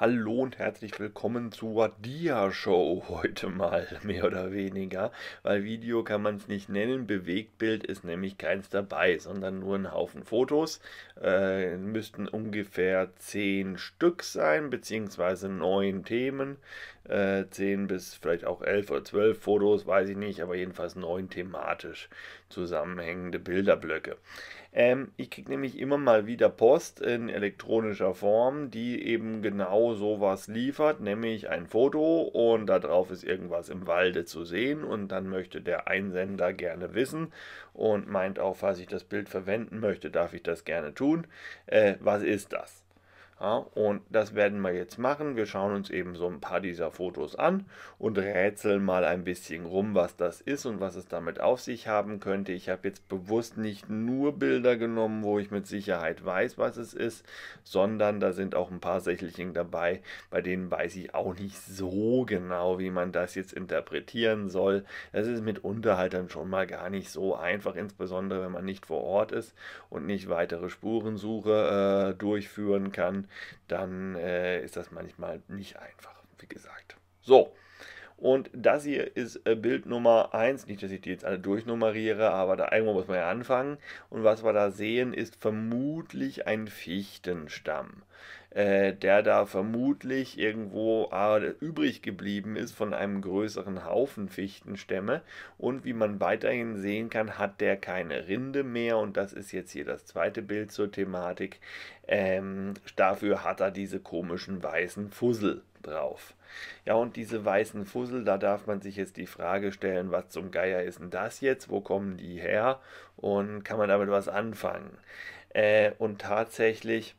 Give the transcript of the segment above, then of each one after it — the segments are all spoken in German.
Hallo und herzlich willkommen zur Dia-Show heute mal, mehr oder weniger, weil Video kann man es nicht nennen, Bewegtbild ist nämlich keins dabei, sondern nur ein Haufen Fotos, äh, müssten ungefähr 10 Stück sein, beziehungsweise 9 Themen, 10 äh, bis vielleicht auch 11 oder 12 Fotos, weiß ich nicht, aber jedenfalls neun thematisch zusammenhängende Bilderblöcke. Ähm, ich kriege nämlich immer mal wieder Post in elektronischer Form, die eben genau sowas liefert, nämlich ein Foto und darauf ist irgendwas im Walde zu sehen und dann möchte der Einsender gerne wissen und meint auch, falls ich das Bild verwenden möchte, darf ich das gerne tun. Äh, was ist das? Ja, und das werden wir jetzt machen. Wir schauen uns eben so ein paar dieser Fotos an und rätseln mal ein bisschen rum, was das ist und was es damit auf sich haben könnte. Ich habe jetzt bewusst nicht nur Bilder genommen, wo ich mit Sicherheit weiß, was es ist, sondern da sind auch ein paar Sächelchen dabei, bei denen weiß ich auch nicht so genau, wie man das jetzt interpretieren soll. Das ist mitunter halt dann schon mal gar nicht so einfach, insbesondere wenn man nicht vor Ort ist und nicht weitere Spurensuche äh, durchführen kann dann äh, ist das manchmal nicht einfach, wie gesagt. So, und das hier ist äh, Bild Nummer 1. Nicht, dass ich die jetzt alle durchnummeriere, aber da irgendwo muss man ja anfangen. Und was wir da sehen, ist vermutlich ein Fichtenstamm. Äh, der da vermutlich irgendwo ah, übrig geblieben ist von einem größeren Haufen Fichtenstämme. Und wie man weiterhin sehen kann, hat der keine Rinde mehr. Und das ist jetzt hier das zweite Bild zur Thematik. Ähm, dafür hat er diese komischen weißen Fussel drauf. Ja, und diese weißen Fussel, da darf man sich jetzt die Frage stellen, was zum Geier ist denn das jetzt? Wo kommen die her? Und kann man damit was anfangen? Äh, und tatsächlich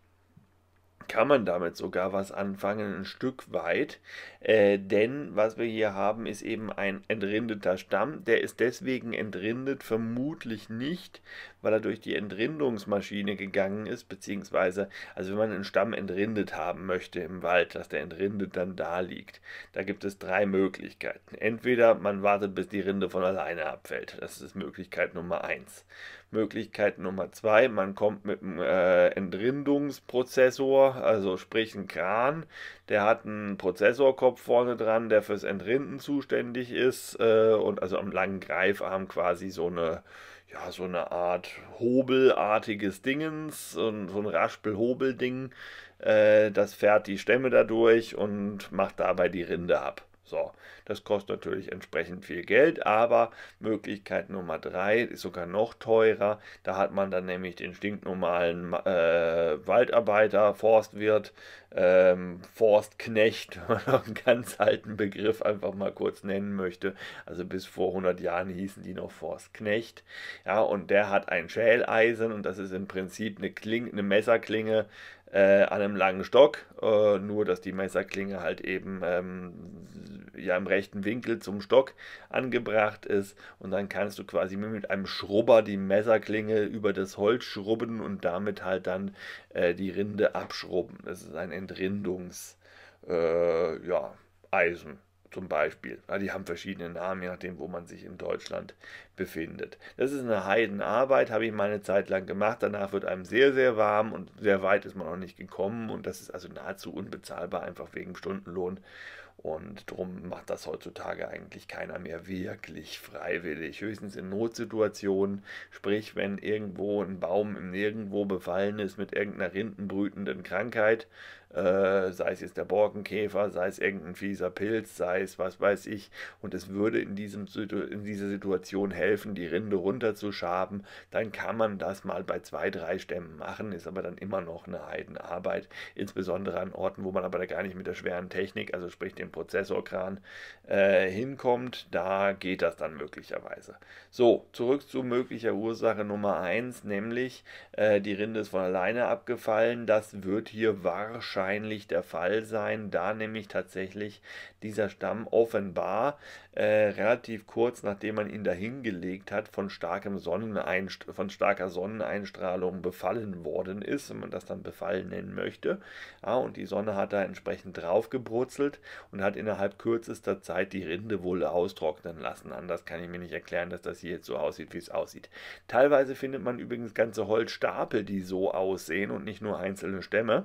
kann man damit sogar was anfangen, ein Stück weit. Äh, denn was wir hier haben, ist eben ein entrindeter Stamm. Der ist deswegen entrindet, vermutlich nicht, weil er durch die Entrindungsmaschine gegangen ist, beziehungsweise, also wenn man einen Stamm entrindet haben möchte im Wald, dass der entrindet dann da liegt. Da gibt es drei Möglichkeiten. Entweder man wartet, bis die Rinde von alleine abfällt. Das ist Möglichkeit Nummer eins. Möglichkeit Nummer zwei, man kommt mit einem äh, Entrindungsprozessor, also sprich ein Kran, der hat einen Prozessorkopf vorne dran, der fürs Entrinden zuständig ist äh, und also am langen Greifarm quasi so eine, ja, so eine Art Hobelartiges Dingens, so ein, so ein raspel ding Äh, das fährt die Stämme dadurch und macht dabei die Rinde ab. So, das kostet natürlich entsprechend viel Geld, aber Möglichkeit Nummer 3 ist sogar noch teurer. Da hat man dann nämlich den stinknormalen äh, Waldarbeiter, Forstwirt, ähm, Forstknecht, wenn man einen ganz alten Begriff einfach mal kurz nennen möchte. Also bis vor 100 Jahren hießen die noch Forstknecht. Ja, und der hat ein Schäleisen und das ist im Prinzip eine, Kling eine Messerklinge äh, an einem langen Stock, äh, nur dass die Messerklinge halt eben ähm, ja im rechten Winkel zum Stock angebracht ist und dann kannst du quasi mit einem Schrubber die Messerklinge über das Holz schrubben und damit halt dann äh, die Rinde abschrubben. Das ist ein Entrindungs äh, ja, Eisen zum Beispiel. Ja, die haben verschiedene Namen, je nachdem, wo man sich in Deutschland befindet. Das ist eine Heidenarbeit, habe ich mal eine Zeit lang gemacht. Danach wird einem sehr, sehr warm und sehr weit ist man noch nicht gekommen. Und das ist also nahezu unbezahlbar, einfach wegen Stundenlohn. Und darum macht das heutzutage eigentlich keiner mehr wirklich freiwillig. Höchstens in Notsituationen, sprich wenn irgendwo ein Baum im Nirgendwo befallen ist mit irgendeiner rindenbrütenden Krankheit, äh, sei es jetzt der Borkenkäfer, sei es irgendein fieser Pilz, sei es was weiß ich. Und es würde in, diesem, in dieser Situation helfen, die Rinde runterzuschaben. Dann kann man das mal bei zwei, drei Stämmen machen, ist aber dann immer noch eine Heidenarbeit, insbesondere an Orten, wo man aber da gar nicht mit der schweren Technik, also sprich dem Prozessorkran, äh, hinkommt. Da geht das dann möglicherweise. So, zurück zu möglicher Ursache Nummer 1, nämlich äh, die Rinde ist von alleine abgefallen. Das wird hier wahrscheinlich wahrscheinlich der Fall sein, da nämlich tatsächlich dieser Stamm offenbar äh, relativ kurz nachdem man ihn dahingelegt hat, von, starkem von starker Sonneneinstrahlung befallen worden ist, wenn man das dann Befall nennen möchte. Ja, und die Sonne hat da entsprechend draufgebrutzelt und hat innerhalb kürzester Zeit die Rinde wohl austrocknen lassen. Anders kann ich mir nicht erklären, dass das hier jetzt so aussieht, wie es aussieht. Teilweise findet man übrigens ganze Holzstapel, die so aussehen und nicht nur einzelne Stämme.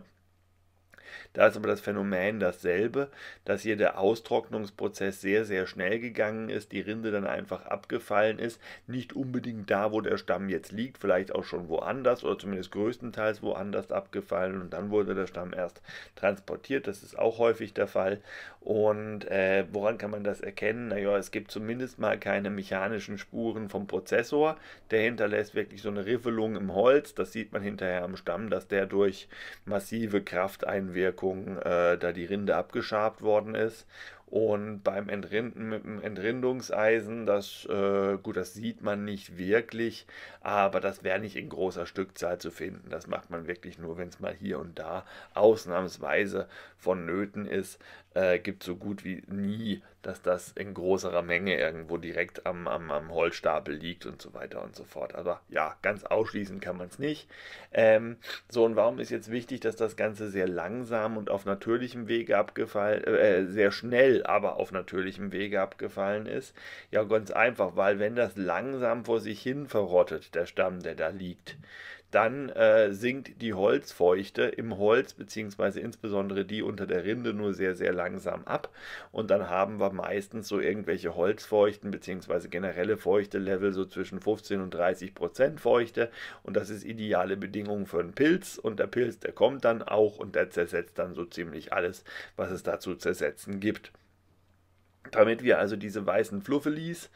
Da ist aber das Phänomen dasselbe, dass hier der Austrocknungsprozess sehr, sehr schnell gegangen ist, die Rinde dann einfach abgefallen ist, nicht unbedingt da, wo der Stamm jetzt liegt, vielleicht auch schon woanders oder zumindest größtenteils woanders abgefallen und dann wurde der Stamm erst transportiert. Das ist auch häufig der Fall. Und äh, woran kann man das erkennen? Naja, es gibt zumindest mal keine mechanischen Spuren vom Prozessor. Der hinterlässt wirklich so eine Riffelung im Holz. Das sieht man hinterher am Stamm, dass der durch massive Krafteinwirkung Auswirkungen, äh, da die Rinde abgeschabt worden ist. Und beim Entrinden mit dem Entrindungseisen, das, äh, gut, das sieht man nicht wirklich, aber das wäre nicht in großer Stückzahl zu finden. Das macht man wirklich nur, wenn es mal hier und da ausnahmsweise vonnöten ist äh, gibt so gut wie nie, dass das in größerer Menge irgendwo direkt am, am, am Holzstapel liegt und so weiter und so fort. Aber ja, ganz ausschließen kann man es nicht. Ähm, so, und warum ist jetzt wichtig, dass das Ganze sehr langsam und auf natürlichem Wege abgefallen, äh, äh, sehr schnell, aber auf natürlichem Wege abgefallen ist? Ja, ganz einfach, weil wenn das langsam vor sich hin verrottet, der Stamm, der da liegt, dann äh, sinkt die Holzfeuchte im Holz, beziehungsweise insbesondere die unter der Rinde, nur sehr, sehr langsam ab. Und dann haben wir meistens so irgendwelche Holzfeuchten, beziehungsweise generelle Feuchte-Level so zwischen 15 und 30 Prozent Feuchte. Und das ist ideale Bedingung für einen Pilz. Und der Pilz, der kommt dann auch und der zersetzt dann so ziemlich alles, was es da zu zersetzen gibt. Damit wir also diese weißen Fluffelis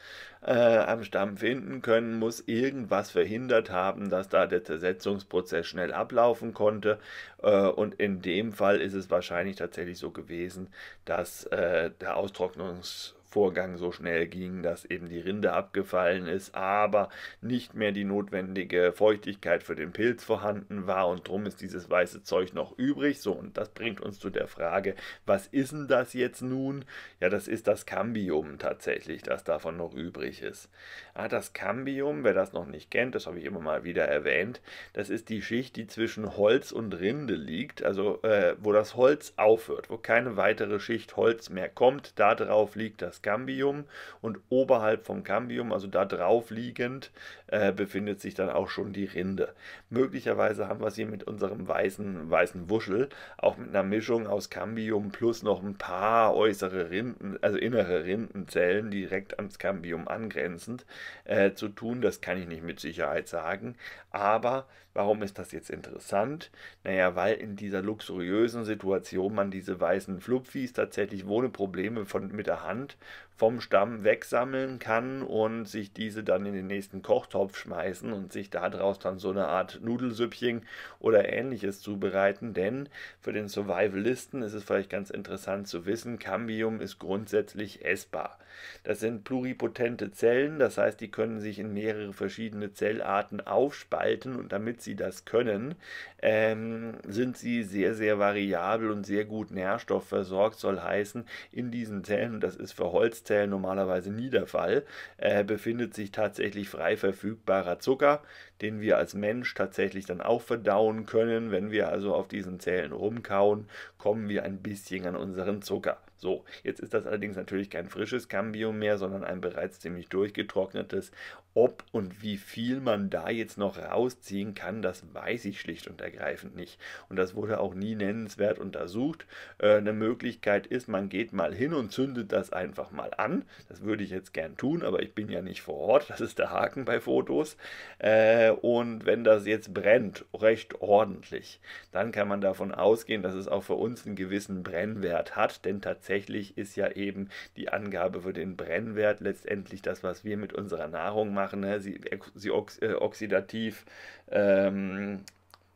äh, am Stamm finden können, muss irgendwas verhindert haben, dass da der Zersetzungsprozess schnell ablaufen konnte. Äh, und in dem Fall ist es wahrscheinlich tatsächlich so gewesen, dass äh, der Austrocknungsprozess Vorgang so schnell ging, dass eben die Rinde abgefallen ist, aber nicht mehr die notwendige Feuchtigkeit für den Pilz vorhanden war und drum ist dieses weiße Zeug noch übrig. So, und das bringt uns zu der Frage, was ist denn das jetzt nun? Ja, das ist das Cambium tatsächlich, das davon noch übrig ist. Ah, das Cambium, wer das noch nicht kennt, das habe ich immer mal wieder erwähnt, das ist die Schicht, die zwischen Holz und Rinde liegt, also äh, wo das Holz aufhört, wo keine weitere Schicht Holz mehr kommt, darauf liegt das das Cambium und oberhalb vom Cambium, also da drauf liegend, äh, befindet sich dann auch schon die Rinde. Möglicherweise haben wir es hier mit unserem weißen, weißen Wuschel, auch mit einer Mischung aus Cambium plus noch ein paar äußere Rinden, also innere Rindenzellen direkt ans Cambium angrenzend äh, zu tun. Das kann ich nicht mit Sicherheit sagen, aber warum ist das jetzt interessant? Naja, weil in dieser luxuriösen Situation man diese weißen Flupfis tatsächlich ohne Probleme von, mit der Hand vom Stamm wegsammeln kann und sich diese dann in den nächsten Kochtopf schmeißen und sich daraus dann so eine Art Nudelsüppchen oder ähnliches zubereiten. Denn für den Survivalisten ist es vielleicht ganz interessant zu wissen, Cambium ist grundsätzlich essbar. Das sind pluripotente Zellen, das heißt, die können sich in mehrere verschiedene Zellarten aufspalten und damit sie das können, ähm, sind sie sehr, sehr variabel und sehr gut nährstoffversorgt, soll heißen, in diesen Zellen, und das ist für Holz Nahrungszellen normalerweise nie der Fall, äh, befindet sich tatsächlich frei verfügbarer Zucker, den wir als Mensch tatsächlich dann auch verdauen können. Wenn wir also auf diesen Zellen rumkauen, kommen wir ein bisschen an unseren Zucker. So, jetzt ist das allerdings natürlich kein frisches Cambium mehr, sondern ein bereits ziemlich durchgetrocknetes ob und wie viel man da jetzt noch rausziehen kann, das weiß ich schlicht und ergreifend nicht. Und das wurde auch nie nennenswert untersucht. Äh, eine Möglichkeit ist, man geht mal hin und zündet das einfach mal an. Das würde ich jetzt gern tun, aber ich bin ja nicht vor Ort. Das ist der Haken bei Fotos. Äh, und wenn das jetzt brennt, recht ordentlich, dann kann man davon ausgehen, dass es auch für uns einen gewissen Brennwert hat. Denn tatsächlich ist ja eben die Angabe für den Brennwert letztendlich das, was wir mit unserer Nahrung machen machen, ne? sie, sie ox, äh, oxidativ ähm,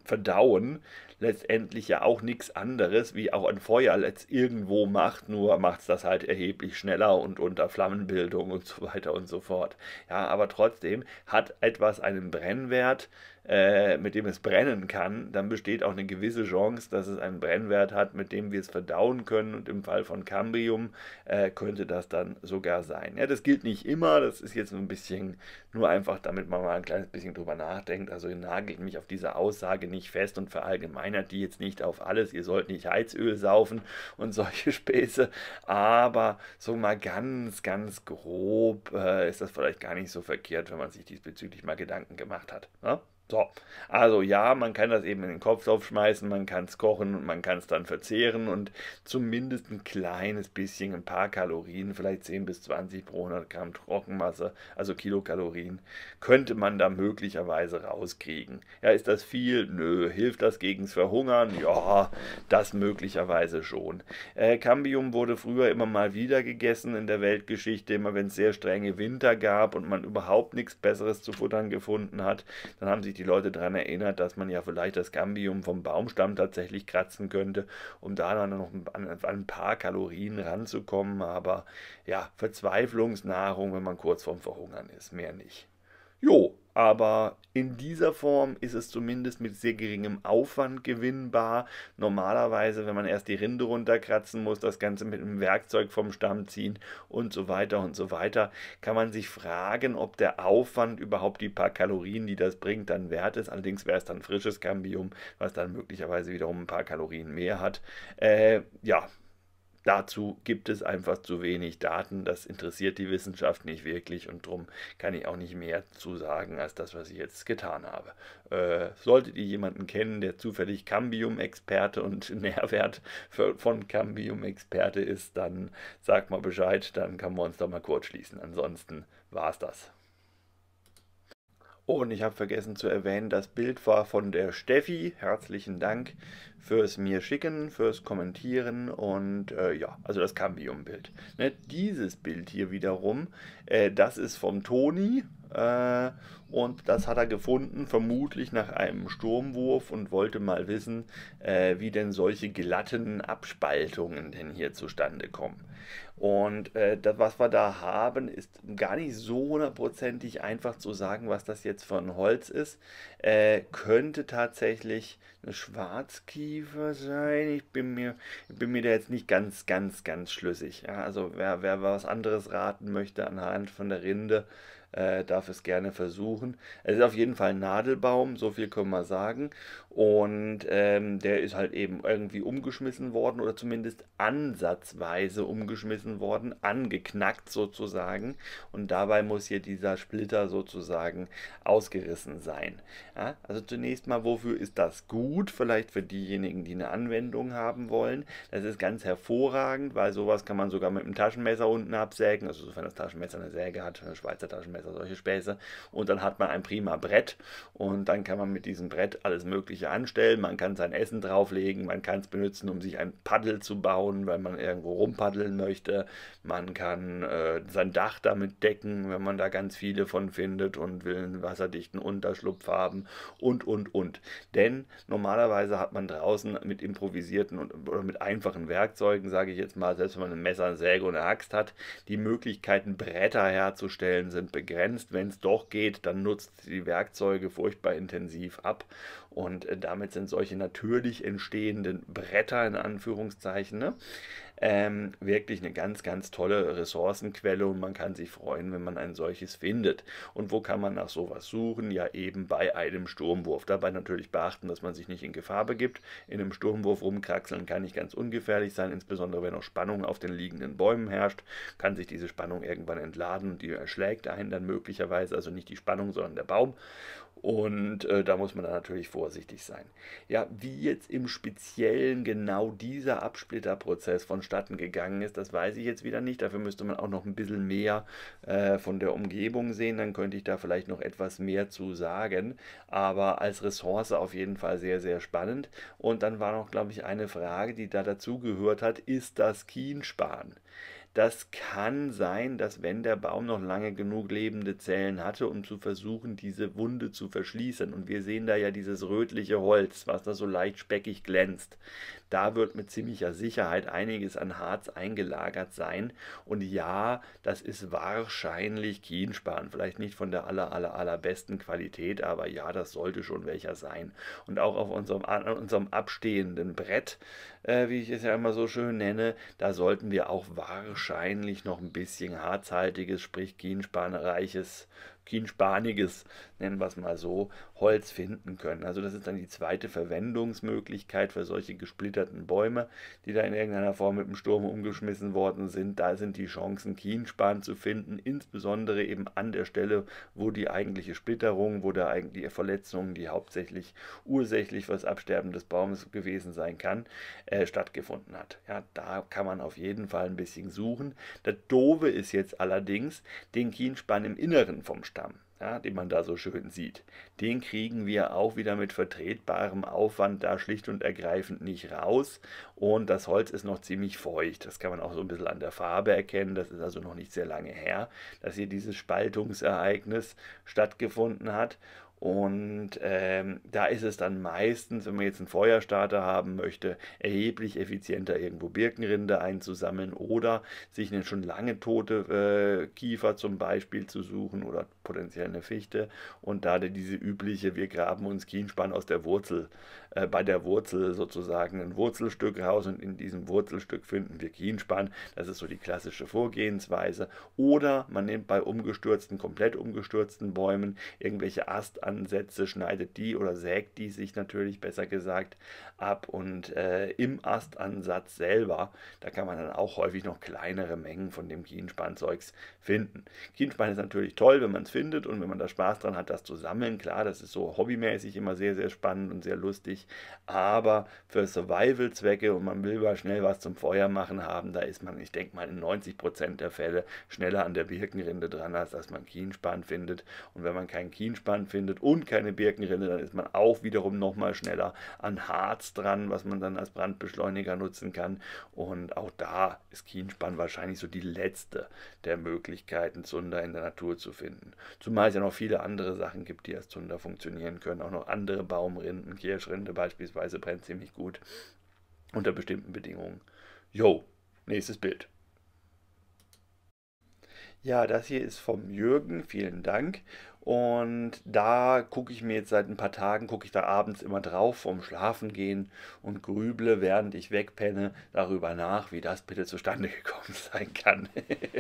verdauen, letztendlich ja auch nichts anderes, wie auch ein Feuer letzt irgendwo macht, nur macht es das halt erheblich schneller und unter Flammenbildung und so weiter und so fort. Ja, aber trotzdem hat etwas einen Brennwert, äh, mit dem es brennen kann, dann besteht auch eine gewisse Chance, dass es einen Brennwert hat, mit dem wir es verdauen können. Und im Fall von Cambrium äh, könnte das dann sogar sein. Ja, das gilt nicht immer, das ist jetzt nur ein bisschen, nur einfach, damit man mal ein kleines bisschen drüber nachdenkt. Also nagelt mich auf diese Aussage nicht fest und verallgemeinert die jetzt nicht auf alles. Ihr sollt nicht Heizöl saufen und solche Späße. Aber so mal ganz, ganz grob äh, ist das vielleicht gar nicht so verkehrt, wenn man sich diesbezüglich mal Gedanken gemacht hat. Ne? So, also ja, man kann das eben in den Kopf schmeißen, man kann es kochen und man kann es dann verzehren und zumindest ein kleines bisschen, ein paar Kalorien, vielleicht 10 bis 20 pro 100 Gramm Trockenmasse, also Kilokalorien, könnte man da möglicherweise rauskriegen. Ja, ist das viel? Nö. Hilft das gegen das Verhungern? Ja, das möglicherweise schon. Äh, Cambium wurde früher immer mal wieder gegessen in der Weltgeschichte, immer wenn es sehr strenge Winter gab und man überhaupt nichts Besseres zu futtern gefunden hat, dann haben sich sich die Leute daran erinnert, dass man ja vielleicht das Gambium vom Baumstamm tatsächlich kratzen könnte, um da dann noch an, ein paar Kalorien ranzukommen. Aber ja, Verzweiflungsnahrung, wenn man kurz vorm Verhungern ist, mehr nicht. Jo, aber in dieser Form ist es zumindest mit sehr geringem Aufwand gewinnbar. Normalerweise, wenn man erst die Rinde runterkratzen muss, das Ganze mit einem Werkzeug vom Stamm ziehen und so weiter und so weiter, kann man sich fragen, ob der Aufwand überhaupt die paar Kalorien, die das bringt, dann wert ist. Allerdings wäre es dann frisches Cambium, was dann möglicherweise wiederum ein paar Kalorien mehr hat. Äh, ja, Dazu gibt es einfach zu wenig Daten. Das interessiert die Wissenschaft nicht wirklich und darum kann ich auch nicht mehr zu sagen als das, was ich jetzt getan habe. Äh, solltet ihr jemanden kennen, der zufällig Cambium-Experte und Nährwert für, von Cambium-Experte ist, dann sagt mal Bescheid, dann können wir uns doch mal kurz schließen. Ansonsten war es das. Und ich habe vergessen zu erwähnen, das Bild war von der Steffi. Herzlichen Dank fürs mir schicken, fürs Kommentieren und äh, ja, also das Cambium-Bild. Ne, dieses Bild hier wiederum, äh, das ist vom Toni äh, und das hat er gefunden, vermutlich nach einem Sturmwurf und wollte mal wissen, äh, wie denn solche glatten Abspaltungen denn hier zustande kommen. Und äh, was wir da haben, ist gar nicht so hundertprozentig einfach zu sagen, was das jetzt für ein Holz ist. Äh, könnte tatsächlich eine Schwarzkiefer sein. Ich bin mir, bin mir da jetzt nicht ganz, ganz, ganz schlüssig. Ja, also wer, wer was anderes raten möchte anhand von der Rinde, äh, darf es gerne versuchen. Es ist auf jeden Fall ein Nadelbaum, so viel können wir sagen. Und ähm, der ist halt eben irgendwie umgeschmissen worden oder zumindest ansatzweise umgeschmissen worden, angeknackt sozusagen. Und dabei muss hier dieser Splitter sozusagen ausgerissen sein. Ja? Also zunächst mal, wofür ist das gut? Vielleicht für diejenigen, die eine Anwendung haben wollen. Das ist ganz hervorragend, weil sowas kann man sogar mit einem Taschenmesser unten absägen. Also sofern das Taschenmesser eine Säge hat, eine Schweizer Taschenmesser Ausreißer, solche Späße. Und dann hat man ein prima Brett und dann kann man mit diesem Brett alles Mögliche anstellen. Man kann sein Essen drauflegen, man kann es benutzen, um sich ein Paddel zu bauen, wenn man irgendwo rumpaddeln möchte. Man kann äh, sein Dach damit decken, wenn man da ganz viele von findet und will einen wasserdichten Unterschlupf haben und, und, und. Denn normalerweise hat man draußen mit improvisierten und, oder mit einfachen Werkzeugen, sage ich jetzt mal, selbst wenn man ein Messer, eine Säge und eine Axt hat, die Möglichkeiten, Bretter herzustellen, sind begrenzt begrenzt. Wenn es doch geht, dann nutzt die Werkzeuge furchtbar intensiv ab und äh, damit sind solche natürlich entstehenden Bretter in Anführungszeichen ne? ähm, wirklich eine ganz, ganz tolle Ressourcenquelle und man kann sich freuen, wenn man ein solches findet. Und wo kann man nach sowas suchen? Ja, eben bei einem Sturmwurf. Dabei natürlich beachten, dass man sich nicht in Gefahr begibt. In einem Sturmwurf rumkraxeln kann nicht ganz ungefährlich sein, insbesondere wenn auch Spannung auf den liegenden Bäumen herrscht, kann sich diese Spannung irgendwann entladen und die erschlägt einen dann möglicherweise, also nicht die Spannung, sondern der Baum. Und äh, da muss man dann natürlich vorsichtig sein. Ja, wie jetzt im Speziellen genau dieser Absplitterprozess vonstatten gegangen ist, das weiß ich jetzt wieder nicht. Dafür müsste man auch noch ein bisschen mehr äh, von der Umgebung sehen. Dann könnte ich da vielleicht noch etwas mehr zu sagen. Aber als Ressource auf jeden Fall sehr, sehr spannend. Und dann war noch, glaube ich, eine Frage, die da dazugehört hat. Ist das Kienspan? Das kann sein, dass wenn der Baum noch lange genug lebende Zellen hatte, um zu versuchen, diese Wunde zu verschließen, und wir sehen da ja dieses rötliche Holz, was da so leicht speckig glänzt, da wird mit ziemlicher Sicherheit einiges an Harz eingelagert sein. Und ja, das ist wahrscheinlich Kienspan. Vielleicht nicht von der aller, aller, allerbesten Qualität, aber ja, das sollte schon welcher sein. Und auch auf unserem, an unserem abstehenden Brett, äh, wie ich es ja immer so schön nenne, da sollten wir auch wahrscheinlich noch ein bisschen harzhaltiges, sprich Kienspanreiches, Kienspaniges, nennen wir es mal so, Holz finden können. Also das ist dann die zweite Verwendungsmöglichkeit für solche gesplitterten Bäume, die da in irgendeiner Form mit dem Sturm umgeschmissen worden sind. Da sind die Chancen, Kienspan zu finden, insbesondere eben an der Stelle, wo die eigentliche Splitterung, wo da eigentlich Verletzungen, die hauptsächlich ursächlich für das Absterben des Baumes gewesen sein kann, äh, stattgefunden hat. Ja, da kann man auf jeden Fall ein bisschen suchen. Der Dove ist jetzt allerdings den Kienspan im Inneren vom Stamm ja, den man da so schön sieht, den kriegen wir auch wieder mit vertretbarem Aufwand da schlicht und ergreifend nicht raus. Und das Holz ist noch ziemlich feucht. Das kann man auch so ein bisschen an der Farbe erkennen. Das ist also noch nicht sehr lange her, dass hier dieses Spaltungsereignis stattgefunden hat. Und ähm, da ist es dann meistens, wenn man jetzt einen Feuerstarter haben möchte, erheblich effizienter, irgendwo Birkenrinde einzusammeln oder sich eine schon lange tote äh, Kiefer zum Beispiel zu suchen oder potenziell eine Fichte und da diese übliche, wir graben uns Kienspann aus der Wurzel, äh, bei der Wurzel sozusagen ein Wurzelstück raus und in diesem Wurzelstück finden wir Kienspann. Das ist so die klassische Vorgehensweise. Oder man nimmt bei umgestürzten, komplett umgestürzten Bäumen irgendwelche Astanlagen Ansätze schneidet die oder sägt die sich natürlich besser gesagt ab und äh, im Astansatz selber, da kann man dann auch häufig noch kleinere Mengen von dem Kienspanzeugs finden. Kienspann ist natürlich toll, wenn man es findet und wenn man da Spaß dran hat, das zu sammeln. Klar, das ist so hobbymäßig immer sehr, sehr spannend und sehr lustig, aber für Survival-Zwecke und man will mal schnell was zum Feuer machen haben, da ist man, ich denke mal, in 90% der Fälle schneller an der Birkenrinde dran, als dass man Kienspann findet. Und wenn man keinen Kienspann findet und keine Birkenrinde, dann ist man auch wiederum nochmal schneller an Harz dran, was man dann als Brandbeschleuniger nutzen kann. Und auch da ist Kienspann wahrscheinlich so die letzte der Möglichkeiten, Zunder in der Natur zu finden. Zumal es ja noch viele andere Sachen gibt, die als Zunder funktionieren können. Auch noch andere Baumrinden, Kirschrinde beispielsweise brennt ziemlich gut unter bestimmten Bedingungen. Jo, nächstes Bild. Ja, das hier ist vom Jürgen, vielen Dank. Und da gucke ich mir jetzt seit ein paar Tagen, gucke ich da abends immer drauf vorm Schlafengehen und grüble, während ich wegpenne, darüber nach, wie das bitte zustande gekommen sein kann.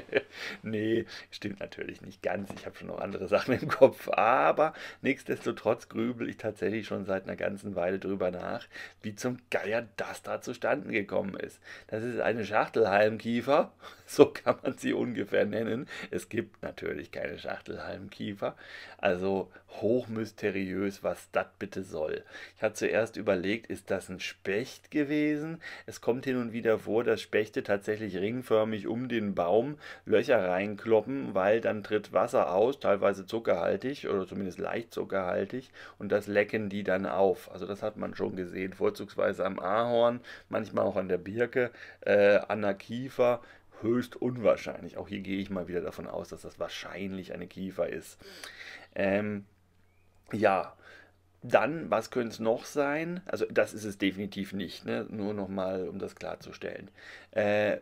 nee, stimmt natürlich nicht ganz. Ich habe schon noch andere Sachen im Kopf. Aber nichtsdestotrotz grübel ich tatsächlich schon seit einer ganzen Weile drüber nach, wie zum Geier das da zustande gekommen ist. Das ist eine Schachtelhalmkiefer. So kann man sie ungefähr nennen. Es gibt natürlich keine Schachtelhalmkiefer. Also hochmysteriös, was das bitte soll. Ich hatte zuerst überlegt, ist das ein Specht gewesen? Es kommt hin und wieder vor, dass Spechte tatsächlich ringförmig um den Baum Löcher reinkloppen, weil dann tritt Wasser aus, teilweise zuckerhaltig oder zumindest leicht zuckerhaltig und das lecken die dann auf. Also das hat man schon gesehen, vorzugsweise am Ahorn, manchmal auch an der Birke, äh, an der Kiefer, höchst unwahrscheinlich. Auch hier gehe ich mal wieder davon aus, dass das wahrscheinlich eine Kiefer ist. Ähm, ja, dann, was könnte es noch sein? Also das ist es definitiv nicht, ne? nur nochmal, um das klarzustellen. Äh,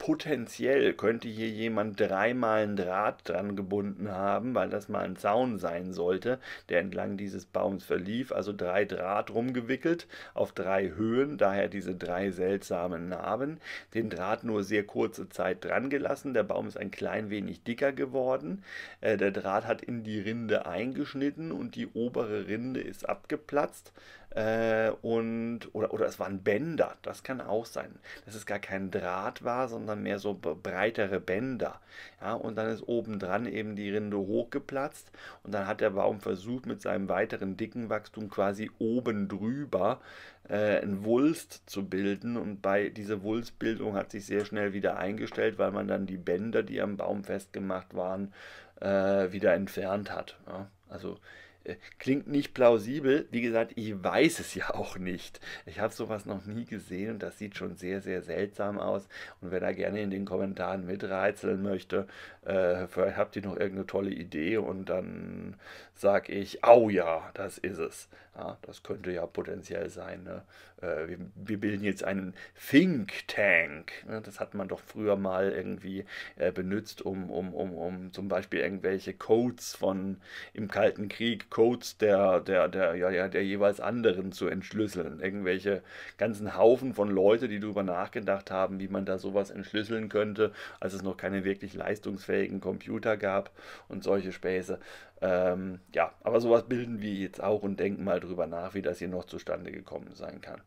Potenziell könnte hier jemand dreimal einen Draht dran gebunden haben, weil das mal ein Zaun sein sollte, der entlang dieses Baums verlief, also drei Draht rumgewickelt auf drei Höhen, daher diese drei seltsamen Narben, den Draht nur sehr kurze Zeit dran gelassen, der Baum ist ein klein wenig dicker geworden, äh, der Draht hat in die Rinde eingeschnitten und die obere Rinde ist abgeplatzt, äh, und, oder, oder es waren Bänder, das kann auch sein, dass es gar kein Draht war, sondern mehr so breitere Bänder. Ja, und dann ist obendran eben die Rinde hochgeplatzt und dann hat der Baum versucht, mit seinem weiteren dicken Wachstum quasi oben drüber äh, einen Wulst zu bilden. Und bei dieser Wulstbildung hat sich sehr schnell wieder eingestellt, weil man dann die Bänder, die am Baum festgemacht waren, äh, wieder entfernt hat. Ja, also äh, klingt nicht plausibel. Wie gesagt, ich weiß es ja auch nicht. Ich habe sowas noch nie gesehen und das sieht schon sehr, sehr seltsam aus. Und wer da gerne in den Kommentaren mitreizeln möchte, äh, vielleicht habt ihr noch irgendeine tolle Idee und dann sage ich, au ja, das ist es. Ja, das könnte ja potenziell sein. Ne? Äh, wir, wir, bilden jetzt einen Think Tank. Ne? Das hat man doch früher mal irgendwie äh, benutzt, um, um, um, um zum Beispiel irgendwelche Codes von im Kalten Krieg Codes der, der, der, ja, der jeweils anderen zu entschlüsseln. Irgendwelche ganzen Haufen von Leute, die darüber nachgedacht haben, wie man da sowas entschlüsseln könnte, als es noch keine wirklich leistungsfähigen Computer gab und solche Späße. Ähm, ja, aber sowas bilden wir jetzt auch und denken mal drüber nach, wie das hier noch zustande gekommen sein kann.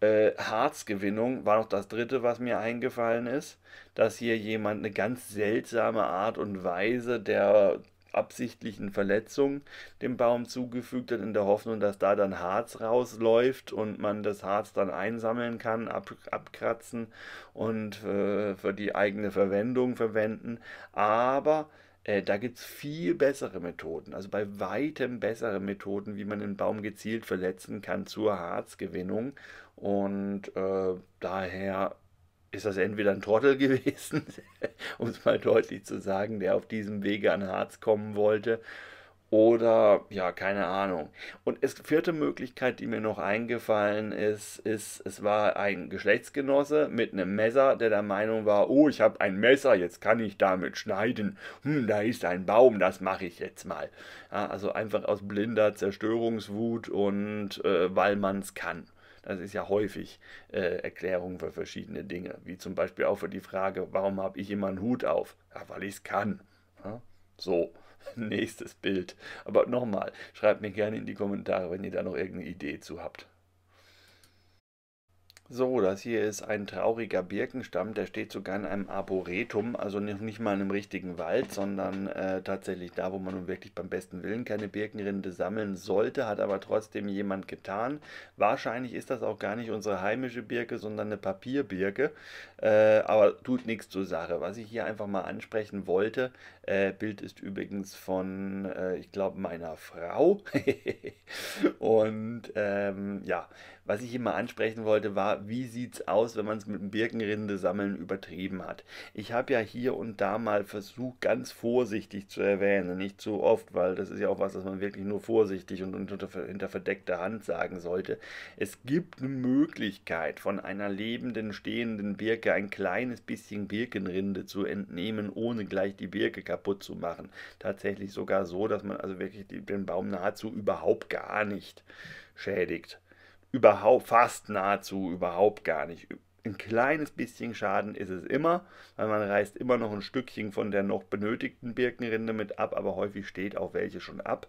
Äh, Harzgewinnung war noch das dritte, was mir eingefallen ist, dass hier jemand eine ganz seltsame Art und Weise der absichtlichen Verletzung dem Baum zugefügt hat, in der Hoffnung, dass da dann Harz rausläuft und man das Harz dann einsammeln kann, ab, abkratzen und äh, für die eigene Verwendung verwenden. Aber äh, da gibt es viel bessere Methoden, also bei weitem bessere Methoden, wie man den Baum gezielt verletzen kann zur Harzgewinnung. Und äh, daher ist das entweder ein Trottel gewesen, um es mal deutlich zu sagen, der auf diesem Wege an Harz kommen wollte, oder ja, keine Ahnung. Und es vierte Möglichkeit, die mir noch eingefallen ist, ist, es war ein Geschlechtsgenosse mit einem Messer, der der Meinung war, oh, ich habe ein Messer, jetzt kann ich damit schneiden. Hm, da ist ein Baum, das mache ich jetzt mal. Ja, also einfach aus blinder Zerstörungswut und äh, weil man es kann. Das ist ja häufig äh, Erklärung für verschiedene Dinge, wie zum Beispiel auch für die Frage, warum habe ich immer einen Hut auf? Ja, weil ich es kann. Ja? Ne? So, nächstes Bild. Aber nochmal, schreibt mir gerne in die Kommentare, wenn ihr da noch irgendeine Idee zu habt. So, das hier ist ein trauriger Birkenstamm, der steht sogar in einem Arboretum, also nicht mal in einem richtigen Wald, sondern äh, tatsächlich da, wo man nun wirklich beim besten Willen keine Birkenrinde sammeln sollte, hat aber trotzdem jemand getan. Wahrscheinlich ist das auch gar nicht unsere heimische Birke, sondern eine Papierbirke, äh, aber tut nichts zur Sache. Was ich hier einfach mal ansprechen wollte, äh, Bild ist übrigens von, äh, ich glaube, meiner Frau. und ähm, ja, was ich immer ansprechen wollte, war, wie sieht es aus, wenn man es mit dem Birkenrinde sammeln übertrieben hat? Ich habe ja hier und da mal versucht, ganz vorsichtig zu erwähnen, nicht zu oft, weil das ist ja auch was, was man wirklich nur vorsichtig und unter, hinter verdeckter Hand sagen sollte. Es gibt eine Möglichkeit, von einer lebenden, stehenden Birke ein kleines bisschen Birkenrinde zu entnehmen, ohne gleich die Birke kaputt kaputt zu machen. Tatsächlich sogar so, dass man also wirklich den Baum nahezu überhaupt gar nicht schädigt. Überhaupt, fast nahezu überhaupt gar nicht. Ein kleines bisschen Schaden ist es immer, weil man reißt immer noch ein Stückchen von der noch benötigten Birkenrinde mit ab, aber häufig steht auch welche schon ab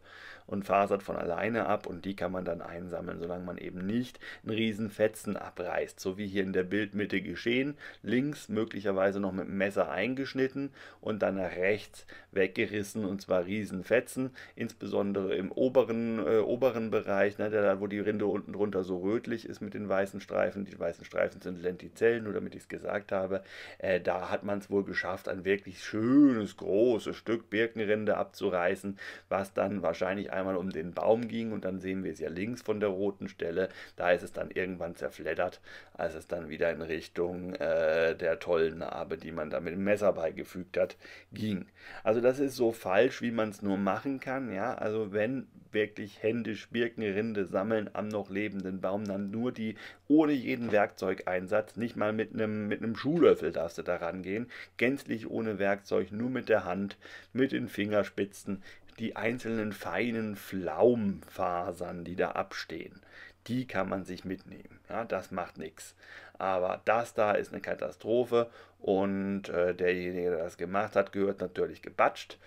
und fasert von alleine ab und die kann man dann einsammeln, solange man eben nicht einen riesen Fetzen abreißt, so wie hier in der Bildmitte geschehen. Links möglicherweise noch mit dem Messer eingeschnitten und dann nach rechts weggerissen und zwar riesen Fetzen, insbesondere im oberen, äh, oberen Bereich, ne, da wo die Rinde unten drunter so rötlich ist mit den weißen Streifen. Die weißen Streifen sind Lentizellen, nur damit ich es gesagt habe. Äh, da hat man es wohl geschafft, ein wirklich schönes, großes Stück Birkenrinde abzureißen, was dann wahrscheinlich ein einmal um den Baum ging und dann sehen wir es ja links von der roten Stelle. Da ist es dann irgendwann zerfleddert, als es dann wieder in Richtung äh, der tollen Narbe, die man da mit dem Messer beigefügt hat, ging. Also das ist so falsch, wie man es nur machen kann. Ja, also wenn wirklich händisch Birkenrinde sammeln am noch lebenden Baum, dann nur die ohne jeden Werkzeugeinsatz, nicht mal mit einem mit Schuhlöffel darfst du da rangehen, gänzlich ohne Werkzeug, nur mit der Hand, mit den Fingerspitzen, die einzelnen feinen Flaumfasern, die da abstehen, die kann man sich mitnehmen. Ja, das macht nichts. Aber das da ist eine Katastrophe und äh, derjenige, der das gemacht hat, gehört natürlich gebatscht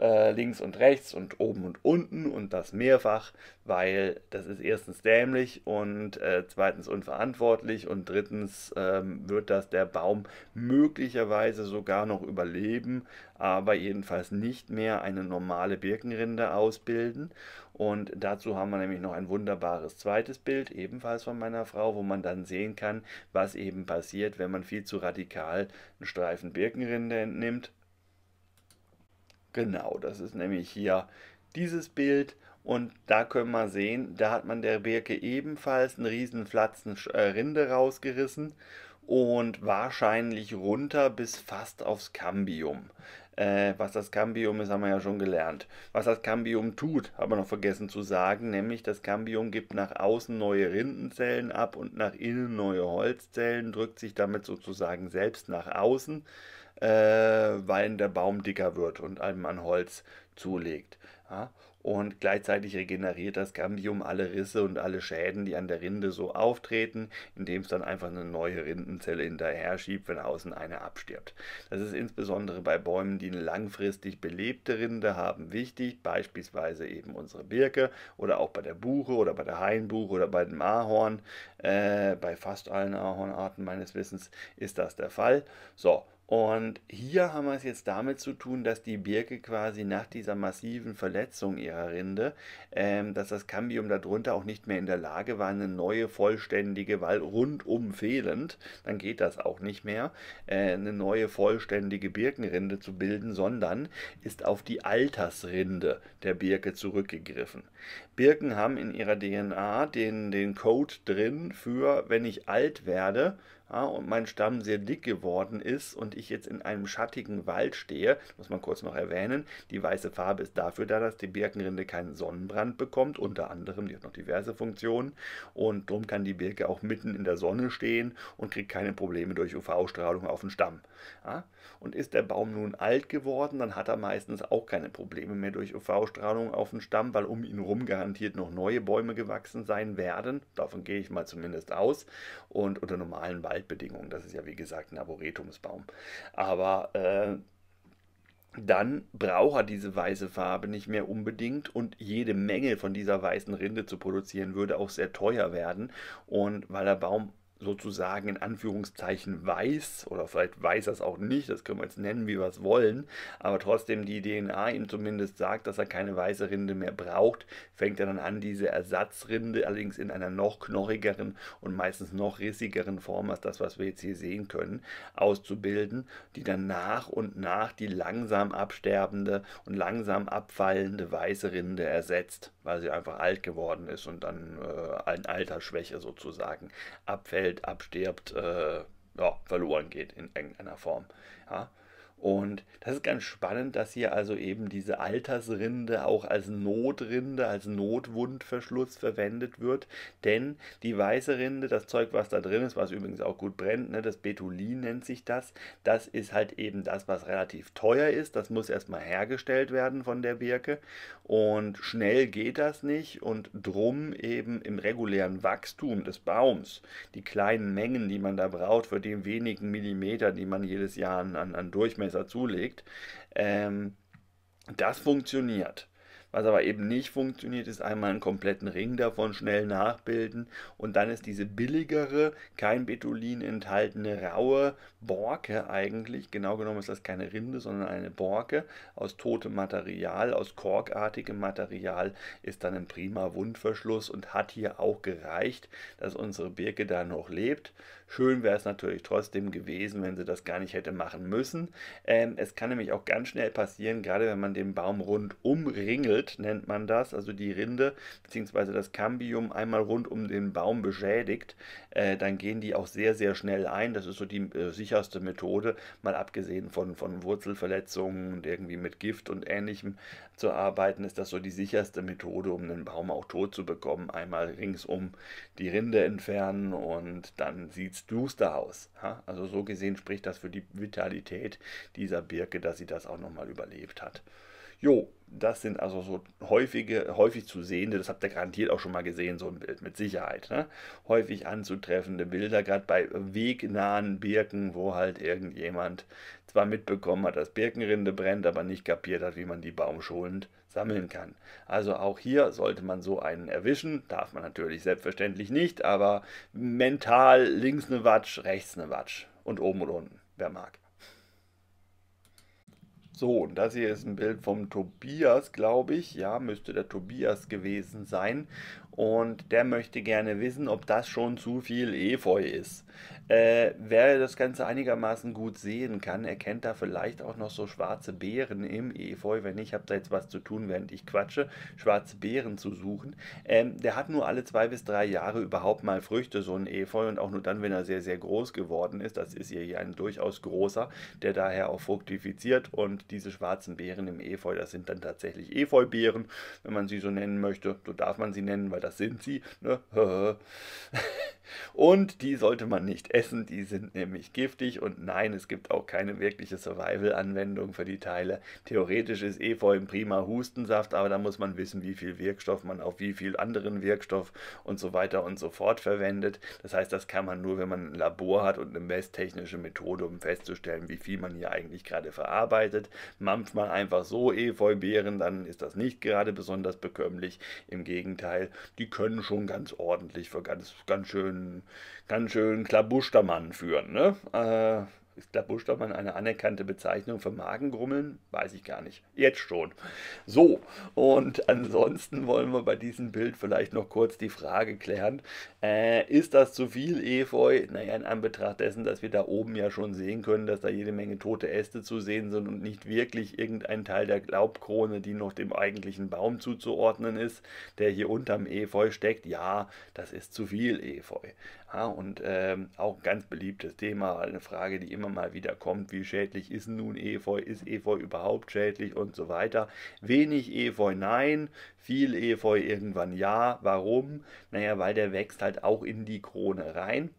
äh, links und rechts und oben und unten und das mehrfach, weil das ist erstens dämlich und äh, zweitens unverantwortlich und drittens ähm, wird das der Baum möglicherweise sogar noch überleben, aber jedenfalls nicht mehr eine normale Birkenrinde ausbilden. Und dazu haben wir nämlich noch ein wunderbares zweites Bild, ebenfalls von meiner Frau, wo man dann sehen kann, was eben passiert, wenn man viel zu radikal einen Streifen Birkenrinde entnimmt Genau, das ist nämlich hier dieses Bild und da können wir sehen, da hat man der Birke ebenfalls einen riesen Flatzen äh, Rinde rausgerissen und wahrscheinlich runter bis fast aufs Cambium. Äh, was das Cambium ist, haben wir ja schon gelernt. Was das Cambium tut, haben wir noch vergessen zu sagen, nämlich das Cambium gibt nach außen neue Rindenzellen ab und nach innen neue Holzzellen, drückt sich damit sozusagen selbst nach außen äh, weil der Baum dicker wird und einem an Holz zulegt. Ja? Und gleichzeitig regeneriert das Cambium alle Risse und alle Schäden, die an der Rinde so auftreten, indem es dann einfach eine neue Rindenzelle hinterher schiebt, wenn außen eine abstirbt. Das ist insbesondere bei Bäumen, die eine langfristig belebte Rinde haben, wichtig, beispielsweise eben unsere Birke oder auch bei der Buche oder bei der Hainbuche oder bei dem Ahorn. Äh, bei fast allen Ahornarten meines Wissens ist das der Fall. So, und hier haben wir es jetzt damit zu tun, dass die Birke quasi nach dieser massiven Verletzung ihrer Rinde, ähm, dass das Cambium darunter auch nicht mehr in der Lage war, eine neue vollständige, weil rundum fehlend, dann geht das auch nicht mehr, äh, eine neue vollständige Birkenrinde zu bilden, sondern ist auf die Altersrinde der Birke zurückgegriffen. Birken haben in ihrer DNA den, den Code drin für, wenn ich alt werde, ja, und mein Stamm sehr dick geworden ist und ich jetzt in einem schattigen Wald stehe, muss man kurz noch erwähnen, die weiße Farbe ist dafür da, dass die Birkenrinde keinen Sonnenbrand bekommt, unter anderem, die hat noch diverse Funktionen und darum kann die Birke auch mitten in der Sonne stehen und kriegt keine Probleme durch UV-Strahlung auf den Stamm. Ja? Und ist der Baum nun alt geworden, dann hat er meistens auch keine Probleme mehr durch UV-Strahlung auf den Stamm, weil um ihn rum garantiert noch neue Bäume gewachsen sein werden, davon gehe ich mal zumindest aus und unter normalen Wald Waldbedingungen. Das ist ja wie gesagt ein Arboretumsbaum. Aber äh, dann braucht er diese weiße Farbe nicht mehr unbedingt und jede Menge von dieser weißen Rinde zu produzieren würde auch sehr teuer werden. Und weil der Baum sozusagen in Anführungszeichen weiß oder vielleicht weiß er es auch nicht, das können wir jetzt nennen, wie wir es wollen, aber trotzdem die DNA ihm zumindest sagt, dass er keine weiße Rinde mehr braucht, fängt er dann an, diese Ersatzrinde allerdings in einer noch knorrigeren und meistens noch rissigeren Form als das, was wir jetzt hier sehen können, auszubilden, die dann nach und nach die langsam absterbende und langsam abfallende weiße Rinde ersetzt weil sie einfach alt geworden ist und dann äh, an Altersschwäche sozusagen abfällt, abstirbt, äh, ja, verloren geht in irgendeiner Form. Ja? Und das ist ganz spannend, dass hier also eben diese Altersrinde auch als Notrinde, als Notwundverschluss verwendet wird. Denn die weiße Rinde, das Zeug, was da drin ist, was übrigens auch gut brennt, ne, das Betulin nennt sich das, das ist halt eben das, was relativ teuer ist. Das muss erstmal hergestellt werden von der Birke. Und schnell geht das nicht. Und drum eben im regulären Wachstum des Baums, die kleinen Mengen, die man da braucht, für die wenigen Millimeter, die man jedes Jahr an, an Durchmesser Gläser zulegt. Ähm, das funktioniert. Was aber eben nicht funktioniert, ist einmal einen kompletten Ring davon schnell nachbilden und dann ist diese billigere, kein Betulin enthaltene, raue Borke eigentlich, genau genommen ist das keine Rinde, sondern eine Borke aus totem Material, aus korkartigem Material, ist dann ein prima Wundverschluss und hat hier auch gereicht, dass unsere Birke da noch lebt. Schön wäre es natürlich trotzdem gewesen, wenn sie das gar nicht hätte machen müssen. Ähm, es kann nämlich auch ganz schnell passieren, gerade wenn man den Baum rundum ringelt, nennt man das, also die Rinde bzw. das Cambium einmal rund um den Baum beschädigt, äh, dann gehen die auch sehr, sehr schnell ein. Das ist so die äh, sicherste Methode, mal abgesehen von, von Wurzelverletzungen und irgendwie mit Gift und ähnlichem zu arbeiten, ist das so die sicherste Methode, um den Baum auch tot zu bekommen. Einmal ringsum die Rinde entfernen und dann sieht es ins Dusterhaus. Also so gesehen spricht das für die Vitalität dieser Birke, dass sie das auch nochmal überlebt hat. Jo, das sind also so häufige, häufig zu sehende, das habt ihr garantiert auch schon mal gesehen, so ein Bild, mit Sicherheit. Ne? Häufig anzutreffende Bilder, gerade bei wegnahen Birken, wo halt irgendjemand zwar mitbekommen hat, dass Birkenrinde brennt, aber nicht kapiert hat, wie man die baumschonend sammeln kann. Also auch hier sollte man so einen erwischen, darf man natürlich selbstverständlich nicht, aber mental links eine Watsch, rechts eine Watsch und oben oder unten, wer mag. So, und das hier ist ein Bild vom Tobias, glaube ich. Ja, müsste der Tobias gewesen sein. Und der möchte gerne wissen, ob das schon zu viel Efeu ist. Äh, wer das Ganze einigermaßen gut sehen kann, erkennt da vielleicht auch noch so schwarze Beeren im Efeu. Wenn nicht, habt ihr jetzt was zu tun, während ich quatsche, schwarze Beeren zu suchen. Ähm, der hat nur alle zwei bis drei Jahre überhaupt mal Früchte, so ein Efeu, und auch nur dann, wenn er sehr, sehr groß geworden ist. Das ist hier ein durchaus großer, der daher auch fructifiziert. Und diese schwarzen Beeren im Efeu, das sind dann tatsächlich Efeubeeren, wenn man sie so nennen möchte. So darf man sie nennen, weil das sind sie. Ne? Und die sollte man nicht essen, die sind nämlich giftig und nein, es gibt auch keine wirkliche Survival-Anwendung für die Teile. Theoretisch ist Efeu eh ein prima Hustensaft, aber da muss man wissen, wie viel Wirkstoff man auf wie viel anderen Wirkstoff und so weiter und so fort verwendet. Das heißt, das kann man nur, wenn man ein Labor hat und eine messtechnische Methode, um festzustellen, wie viel man hier eigentlich gerade verarbeitet. Mampft man einfach so Efeubeeren, dann ist das nicht gerade besonders bekömmlich. Im Gegenteil, die können schon ganz ordentlich für ganz, ganz schön ganz schön Klabustermann führen. Ne? Äh, ist Klabustermann eine anerkannte Bezeichnung für Magengrummeln? Weiß ich gar nicht. Jetzt schon. So, und ansonsten wollen wir bei diesem Bild vielleicht noch kurz die Frage klären. Äh, ist das zu viel Efeu? Naja, in Anbetracht dessen, dass wir da oben ja schon sehen können, dass da jede Menge tote Äste zu sehen sind und nicht wirklich irgendein Teil der Laubkrone, die noch dem eigentlichen Baum zuzuordnen ist, der hier unterm Efeu steckt. Ja, das ist zu viel Efeu. Ja, und ähm, auch ein ganz beliebtes Thema, halt eine Frage, die immer mal wieder kommt, wie schädlich ist nun Efeu, ist Efeu überhaupt schädlich und so weiter. Wenig Efeu nein, viel Efeu irgendwann ja. Warum? Naja, weil der wächst halt auch in die Krone rein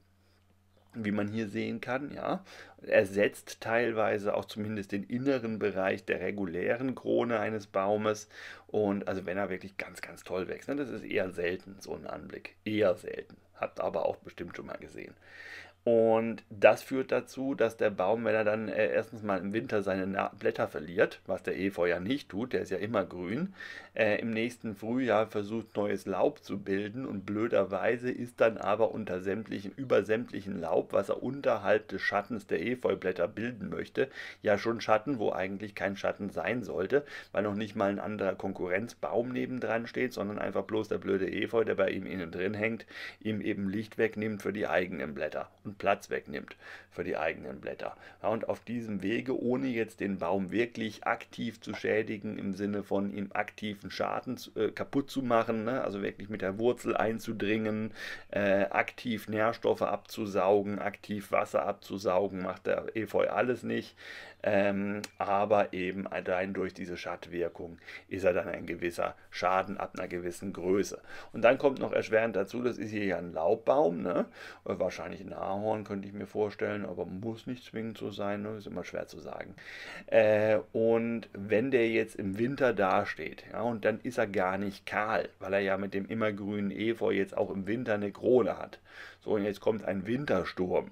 wie man hier sehen kann, ja, ersetzt teilweise auch zumindest den inneren Bereich der regulären Krone eines Baumes und also wenn er wirklich ganz, ganz toll wächst, ne, das ist eher selten so ein Anblick, eher selten, habt aber auch bestimmt schon mal gesehen. Und das führt dazu, dass der Baum, wenn er dann äh, erstens mal im Winter seine Na Blätter verliert, was der Efeu ja nicht tut, der ist ja immer grün, äh, im nächsten Frühjahr versucht neues Laub zu bilden und blöderweise ist dann aber unter sämtlichen, über sämtlichen Laub, was er unterhalb des Schattens der Efeublätter bilden möchte, ja schon Schatten, wo eigentlich kein Schatten sein sollte, weil noch nicht mal ein anderer Konkurrenzbaum nebendran steht, sondern einfach bloß der blöde Efeu, der bei ihm innen drin hängt, ihm eben Licht wegnimmt für die eigenen Blätter. Und guten Platz wegnimmt für die eigenen Blätter. Ja, und auf diesem Wege, ohne jetzt den Baum wirklich aktiv zu schädigen, im Sinne von ihm aktiven Schaden äh, kaputt zu machen, ne? also wirklich mit der Wurzel einzudringen, äh, aktiv Nährstoffe abzusaugen, aktiv Wasser abzusaugen, macht der Efeu alles nicht. Ähm, aber eben allein durch diese Schattwirkung ist er dann ein gewisser Schaden ab einer gewissen Größe. Und dann kommt noch erschwerend dazu, das ist hier ja ein Laubbaum, ne? wahrscheinlich ein Ahorn könnte ich mir vorstellen, aber muss nicht zwingend so sein, ne? ist immer schwer zu sagen. Äh, und wenn der jetzt im Winter dasteht, ja, und dann ist er gar nicht kahl, weil er ja mit dem immergrünen Efeu jetzt auch im Winter eine Krone hat. So, und jetzt kommt ein Wintersturm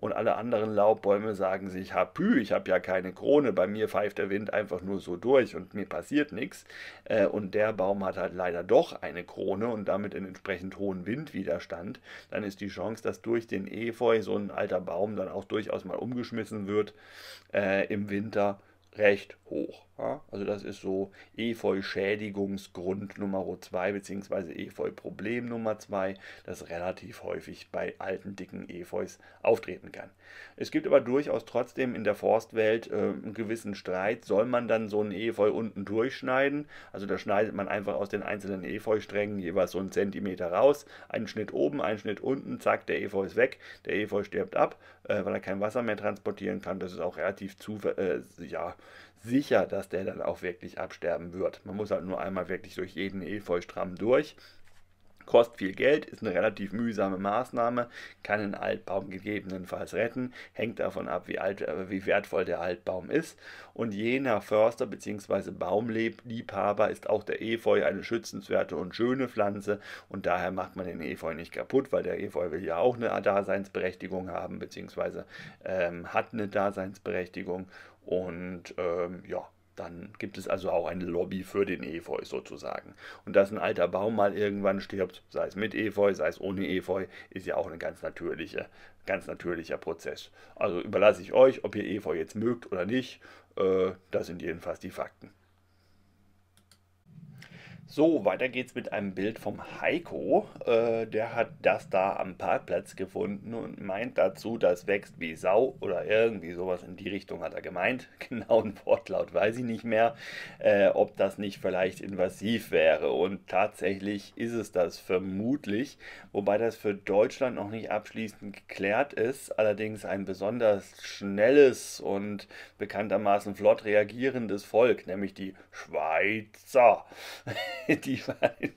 und alle anderen Laubbäume sagen sich, Hapü, ich habe ja keine Krone, bei mir pfeift der Wind einfach nur so durch und mir passiert nichts. Äh, und der Baum hat halt leider doch eine Krone und damit einen entsprechend hohen Windwiderstand. Dann ist die Chance, dass durch den Efeu so ein alter Baum dann auch durchaus mal umgeschmissen wird äh, im Winter recht hoch. Ja, also das ist so Efeu-Schädigungsgrund Nummer 2 bzw. Efeu-Problem Nummer 2, das relativ häufig bei alten, dicken Efeus auftreten kann. Es gibt aber durchaus trotzdem in der Forstwelt äh, einen gewissen Streit. Soll man dann so einen Efeu unten durchschneiden? Also da schneidet man einfach aus den einzelnen Efeu-Strängen jeweils so einen Zentimeter raus, einen Schnitt oben, einen Schnitt unten, zack, der Efeu ist weg, der Efeu stirbt ab, äh, weil er kein Wasser mehr transportieren kann. Das ist auch relativ zu, äh, ja, sicher, dass der dann auch wirklich absterben wird. Man muss halt nur einmal wirklich durch jeden Efeu-Stramm durch. Kostet viel Geld, ist eine relativ mühsame Maßnahme, kann einen Altbaum gegebenenfalls retten, hängt davon ab, wie, alt, äh, wie wertvoll der Altbaum ist. Und je nach Förster bzw. Baumliebhaber ist auch der Efeu eine schützenswerte und schöne Pflanze und daher macht man den Efeu nicht kaputt, weil der Efeu will ja auch eine Daseinsberechtigung haben bzw. Ähm, hat eine Daseinsberechtigung und ähm, ja, dann gibt es also auch eine Lobby für den Efeu sozusagen. Und dass ein alter Baum mal irgendwann stirbt, sei es mit Efeu, sei es ohne Efeu, ist ja auch ein ganz, natürliche, ganz natürlicher Prozess. Also überlasse ich euch, ob ihr Efeu jetzt mögt oder nicht. Äh, das sind jedenfalls die Fakten. So, weiter geht's mit einem Bild vom Heiko. Äh, der hat das da am Parkplatz gefunden und meint dazu, das wächst wie Sau oder irgendwie sowas in die Richtung hat er gemeint. Genauen Wortlaut weiß ich nicht mehr, äh, ob das nicht vielleicht invasiv wäre. Und tatsächlich ist es das vermutlich, wobei das für Deutschland noch nicht abschließend geklärt ist. Allerdings ein besonders schnelles und bekanntermaßen flott reagierendes Volk, nämlich die Schweizer. die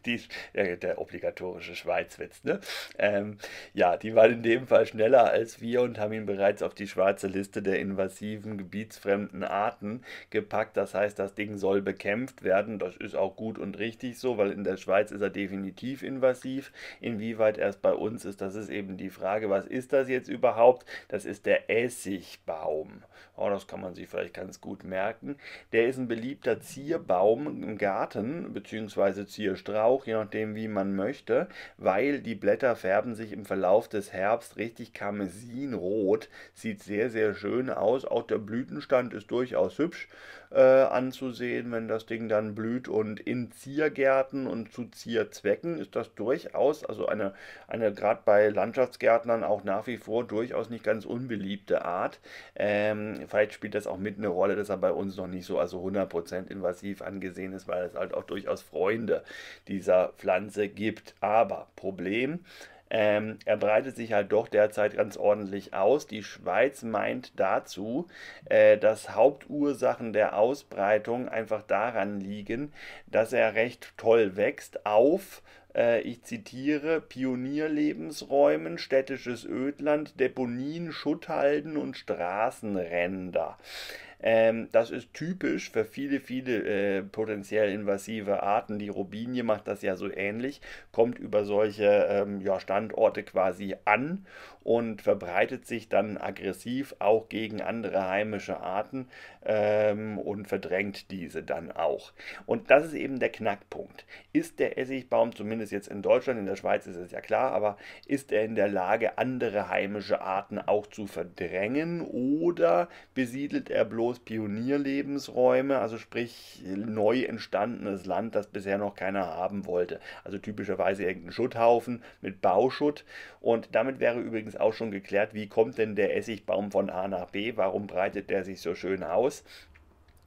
die, ja, der obligatorische Schweizwitz, ne? Ähm, ja, die waren in dem Fall schneller als wir und haben ihn bereits auf die schwarze Liste der invasiven, gebietsfremden Arten gepackt. Das heißt, das Ding soll bekämpft werden. Das ist auch gut und richtig so, weil in der Schweiz ist er definitiv invasiv. Inwieweit er es bei uns ist, das ist eben die Frage. Was ist das jetzt überhaupt? Das ist der Essigbaum. Oh, das kann man sich vielleicht ganz gut merken. Der ist ein beliebter Zierbaum im Garten, beziehungsweise beziehungsweise Zierstrauch, je nachdem wie man möchte, weil die Blätter färben sich im Verlauf des Herbst richtig karmesinrot. Sieht sehr, sehr schön aus. Auch der Blütenstand ist durchaus hübsch äh, anzusehen, wenn das Ding dann blüht. Und in Ziergärten und zu Zierzwecken ist das durchaus, also eine, eine gerade bei Landschaftsgärtnern auch nach wie vor durchaus nicht ganz unbeliebte Art. Ähm, vielleicht spielt das auch mit eine Rolle, dass er bei uns noch nicht so also 100% invasiv angesehen ist, weil es halt auch durchaus Freunde dieser Pflanze gibt. Aber Problem, ähm, er breitet sich halt doch derzeit ganz ordentlich aus. Die Schweiz meint dazu, äh, dass Hauptursachen der Ausbreitung einfach daran liegen, dass er recht toll wächst auf äh, ich zitiere, Pionierlebensräumen, städtisches Ödland, Deponien, Schutthalden und Straßenränder. Ähm, das ist typisch für viele, viele äh, potenziell invasive Arten. Die Robinie macht das ja so ähnlich, kommt über solche ähm, ja, Standorte quasi an und verbreitet sich dann aggressiv auch gegen andere heimische Arten ähm, und verdrängt diese dann auch. Und das ist eben der Knackpunkt. Ist der Essigbaum, zumindest jetzt in Deutschland, in der Schweiz ist es ja klar, aber ist er in der Lage, andere heimische Arten auch zu verdrängen oder besiedelt er bloß Haus Pionierlebensräume, also sprich neu entstandenes Land, das bisher noch keiner haben wollte. Also typischerweise irgendein Schutthaufen mit Bauschutt. Und damit wäre übrigens auch schon geklärt, wie kommt denn der Essigbaum von A nach B, warum breitet der sich so schön aus?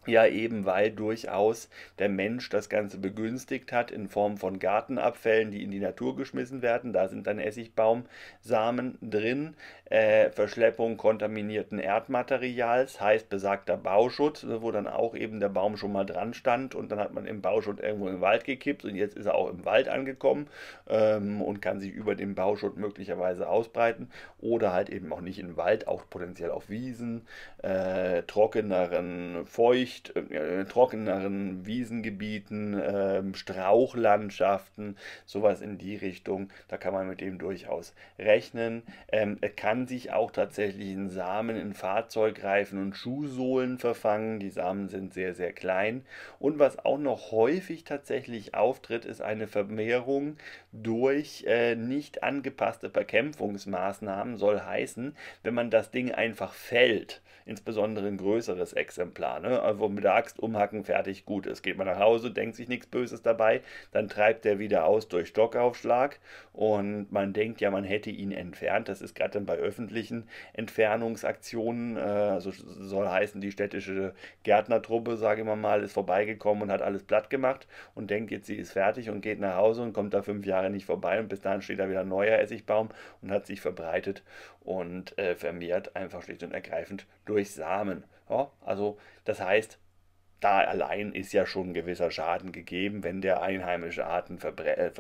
Ja, eben weil durchaus der Mensch das Ganze begünstigt hat in Form von Gartenabfällen, die in die Natur geschmissen werden. Da sind dann Essigbaumsamen drin äh, Verschleppung kontaminierten Erdmaterials, heißt besagter Bauschutt, wo dann auch eben der Baum schon mal dran stand und dann hat man im Bauschutt irgendwo in den Wald gekippt und jetzt ist er auch im Wald angekommen ähm, und kann sich über den Bauschutt möglicherweise ausbreiten oder halt eben auch nicht im Wald, auch potenziell auf Wiesen, äh, trockeneren Feucht, äh, äh trockeneren Wiesengebieten, äh, Strauchlandschaften, sowas in die Richtung. Da kann man mit dem durchaus rechnen. Ähm, kann kann sich auch tatsächlich in Samen in Fahrzeugreifen und Schuhsohlen verfangen. Die Samen sind sehr, sehr klein. Und was auch noch häufig tatsächlich auftritt, ist eine Vermehrung durch äh, nicht angepasste Bekämpfungsmaßnahmen. Soll heißen, wenn man das Ding einfach fällt, insbesondere ein größeres Exemplar, ne? also mit der Axt umhacken, fertig, gut Es Geht man nach Hause, denkt sich nichts Böses dabei, dann treibt er wieder aus durch Stockaufschlag und man denkt ja, man hätte ihn entfernt. Das ist gerade dann bei öffentlichen Entfernungsaktionen. Äh, also soll heißen, die städtische Gärtnertruppe, sage ich mal, ist vorbeigekommen und hat alles platt gemacht und denkt jetzt, sie ist fertig und geht nach Hause und kommt da fünf Jahre nicht vorbei und bis dahin steht da wieder ein neuer Essigbaum und hat sich verbreitet und äh, vermehrt einfach schlicht und ergreifend durch Samen. Ja, also das heißt, da allein ist ja schon ein gewisser Schaden gegeben. Wenn der einheimische Arten äh, äh,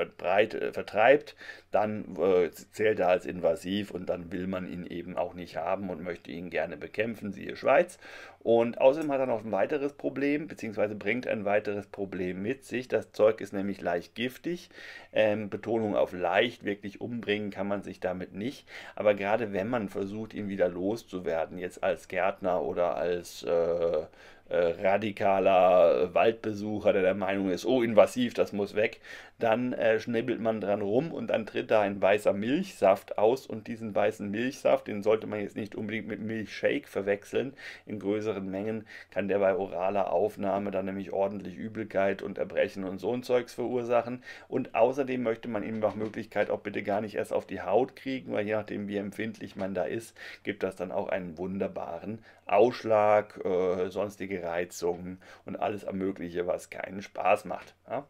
vertreibt, dann äh, zählt er als invasiv und dann will man ihn eben auch nicht haben und möchte ihn gerne bekämpfen, siehe Schweiz. Und außerdem hat er noch ein weiteres Problem, beziehungsweise bringt ein weiteres Problem mit sich. Das Zeug ist nämlich leicht giftig. Ähm, Betonung auf leicht, wirklich umbringen kann man sich damit nicht. Aber gerade wenn man versucht, ihn wieder loszuwerden, jetzt als Gärtner oder als äh, äh, radikaler Waldbesucher, der der Meinung ist, oh, invasiv, das muss weg, dann äh, schnibbelt man dran rum und dann tritt da ein weißer Milchsaft aus und diesen weißen Milchsaft, den sollte man jetzt nicht unbedingt mit Milchshake verwechseln. In größeren Mengen kann der bei oraler Aufnahme dann nämlich ordentlich Übelkeit und Erbrechen und so ein Zeugs verursachen. Und außerdem möchte man ihm nach Möglichkeit auch bitte gar nicht erst auf die Haut kriegen, weil je nachdem, wie empfindlich man da ist, gibt das dann auch einen wunderbaren Ausschlag, äh, sonstige Reizungen und alles Mögliche, was keinen Spaß macht. Ja?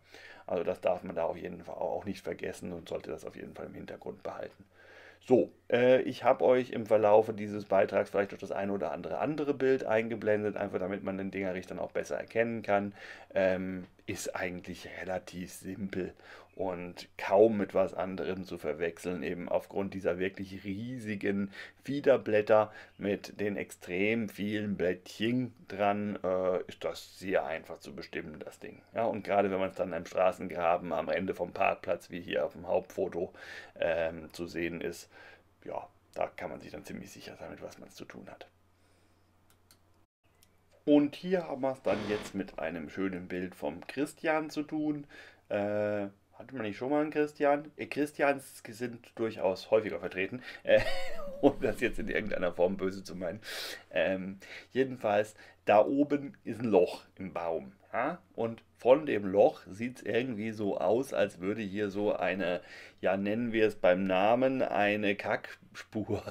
Also das darf man da auf jeden Fall auch nicht vergessen und sollte das auf jeden Fall im Hintergrund behalten. So, äh, ich habe euch im Verlaufe dieses Beitrags vielleicht noch das eine oder andere andere Bild eingeblendet, einfach damit man den Dingerich dann auch besser erkennen kann. Ähm, ist eigentlich relativ simpel und kaum mit was anderem zu verwechseln, eben aufgrund dieser wirklich riesigen Fiederblätter mit den extrem vielen Blättchen dran, äh, ist das sehr einfach zu bestimmen, das Ding. Ja, und gerade wenn man es dann im Straßengraben am Ende vom Parkplatz, wie hier auf dem Hauptfoto ähm, zu sehen ist, ja, da kann man sich dann ziemlich sicher sein, mit was man es zu tun hat. Und hier haben wir es dann jetzt mit einem schönen Bild vom Christian zu tun. Äh, hatte man nicht schon mal einen Christian? Äh, Christians sind durchaus häufiger vertreten, äh, um das jetzt in irgendeiner Form böse zu meinen. Ähm, jedenfalls, da oben ist ein Loch im Baum. Ja? Und von dem Loch sieht es irgendwie so aus, als würde hier so eine, ja nennen wir es beim Namen, eine Kackspur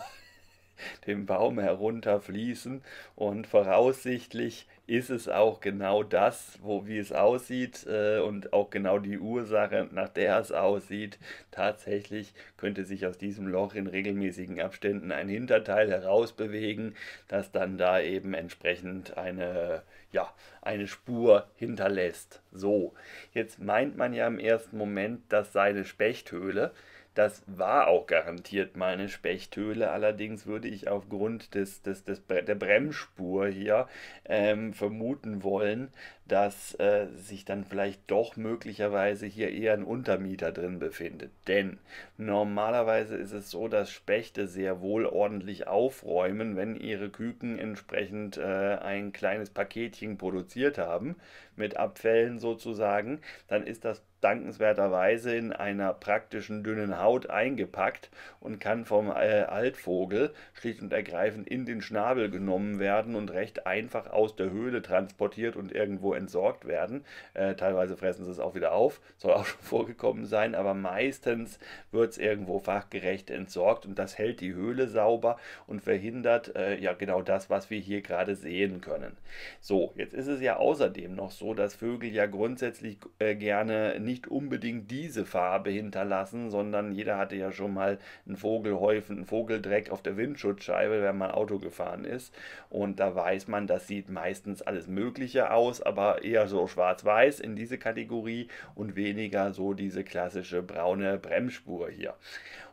dem Baum herunterfließen und voraussichtlich ist es auch genau das, wo wie es aussieht äh, und auch genau die Ursache, nach der es aussieht. Tatsächlich könnte sich aus diesem Loch in regelmäßigen Abständen ein Hinterteil herausbewegen, das dann da eben entsprechend eine ja, eine Spur hinterlässt. So, jetzt meint man ja im ersten Moment, das sei eine Spechthöhle. Das war auch garantiert meine Spechthöhle. Allerdings würde ich aufgrund des, des, des, der Bremsspur hier ähm, vermuten wollen, dass äh, sich dann vielleicht doch möglicherweise hier eher ein Untermieter drin befindet. Denn normalerweise ist es so, dass Spechte sehr wohl ordentlich aufräumen, wenn ihre Küken entsprechend äh, ein kleines Paketchen produziert haben, mit Abfällen sozusagen, dann ist das dankenswerterweise in einer praktischen dünnen Haut eingepackt und kann vom äh, Altvogel schlicht und ergreifend in den Schnabel genommen werden und recht einfach aus der Höhle transportiert und irgendwo entsorgt werden. Äh, teilweise fressen sie es auch wieder auf, soll auch schon vorgekommen sein, aber meistens wird es irgendwo fachgerecht entsorgt und das hält die Höhle sauber und verhindert äh, ja genau das, was wir hier gerade sehen können. So, jetzt ist es ja außerdem noch so, dass Vögel ja grundsätzlich äh, gerne nicht nicht unbedingt diese Farbe hinterlassen, sondern jeder hatte ja schon mal einen Vogelhäufen, einen Vogeldreck auf der Windschutzscheibe, wenn man Auto gefahren ist. Und da weiß man, das sieht meistens alles Mögliche aus, aber eher so schwarz-weiß in diese Kategorie und weniger so diese klassische braune Bremsspur hier.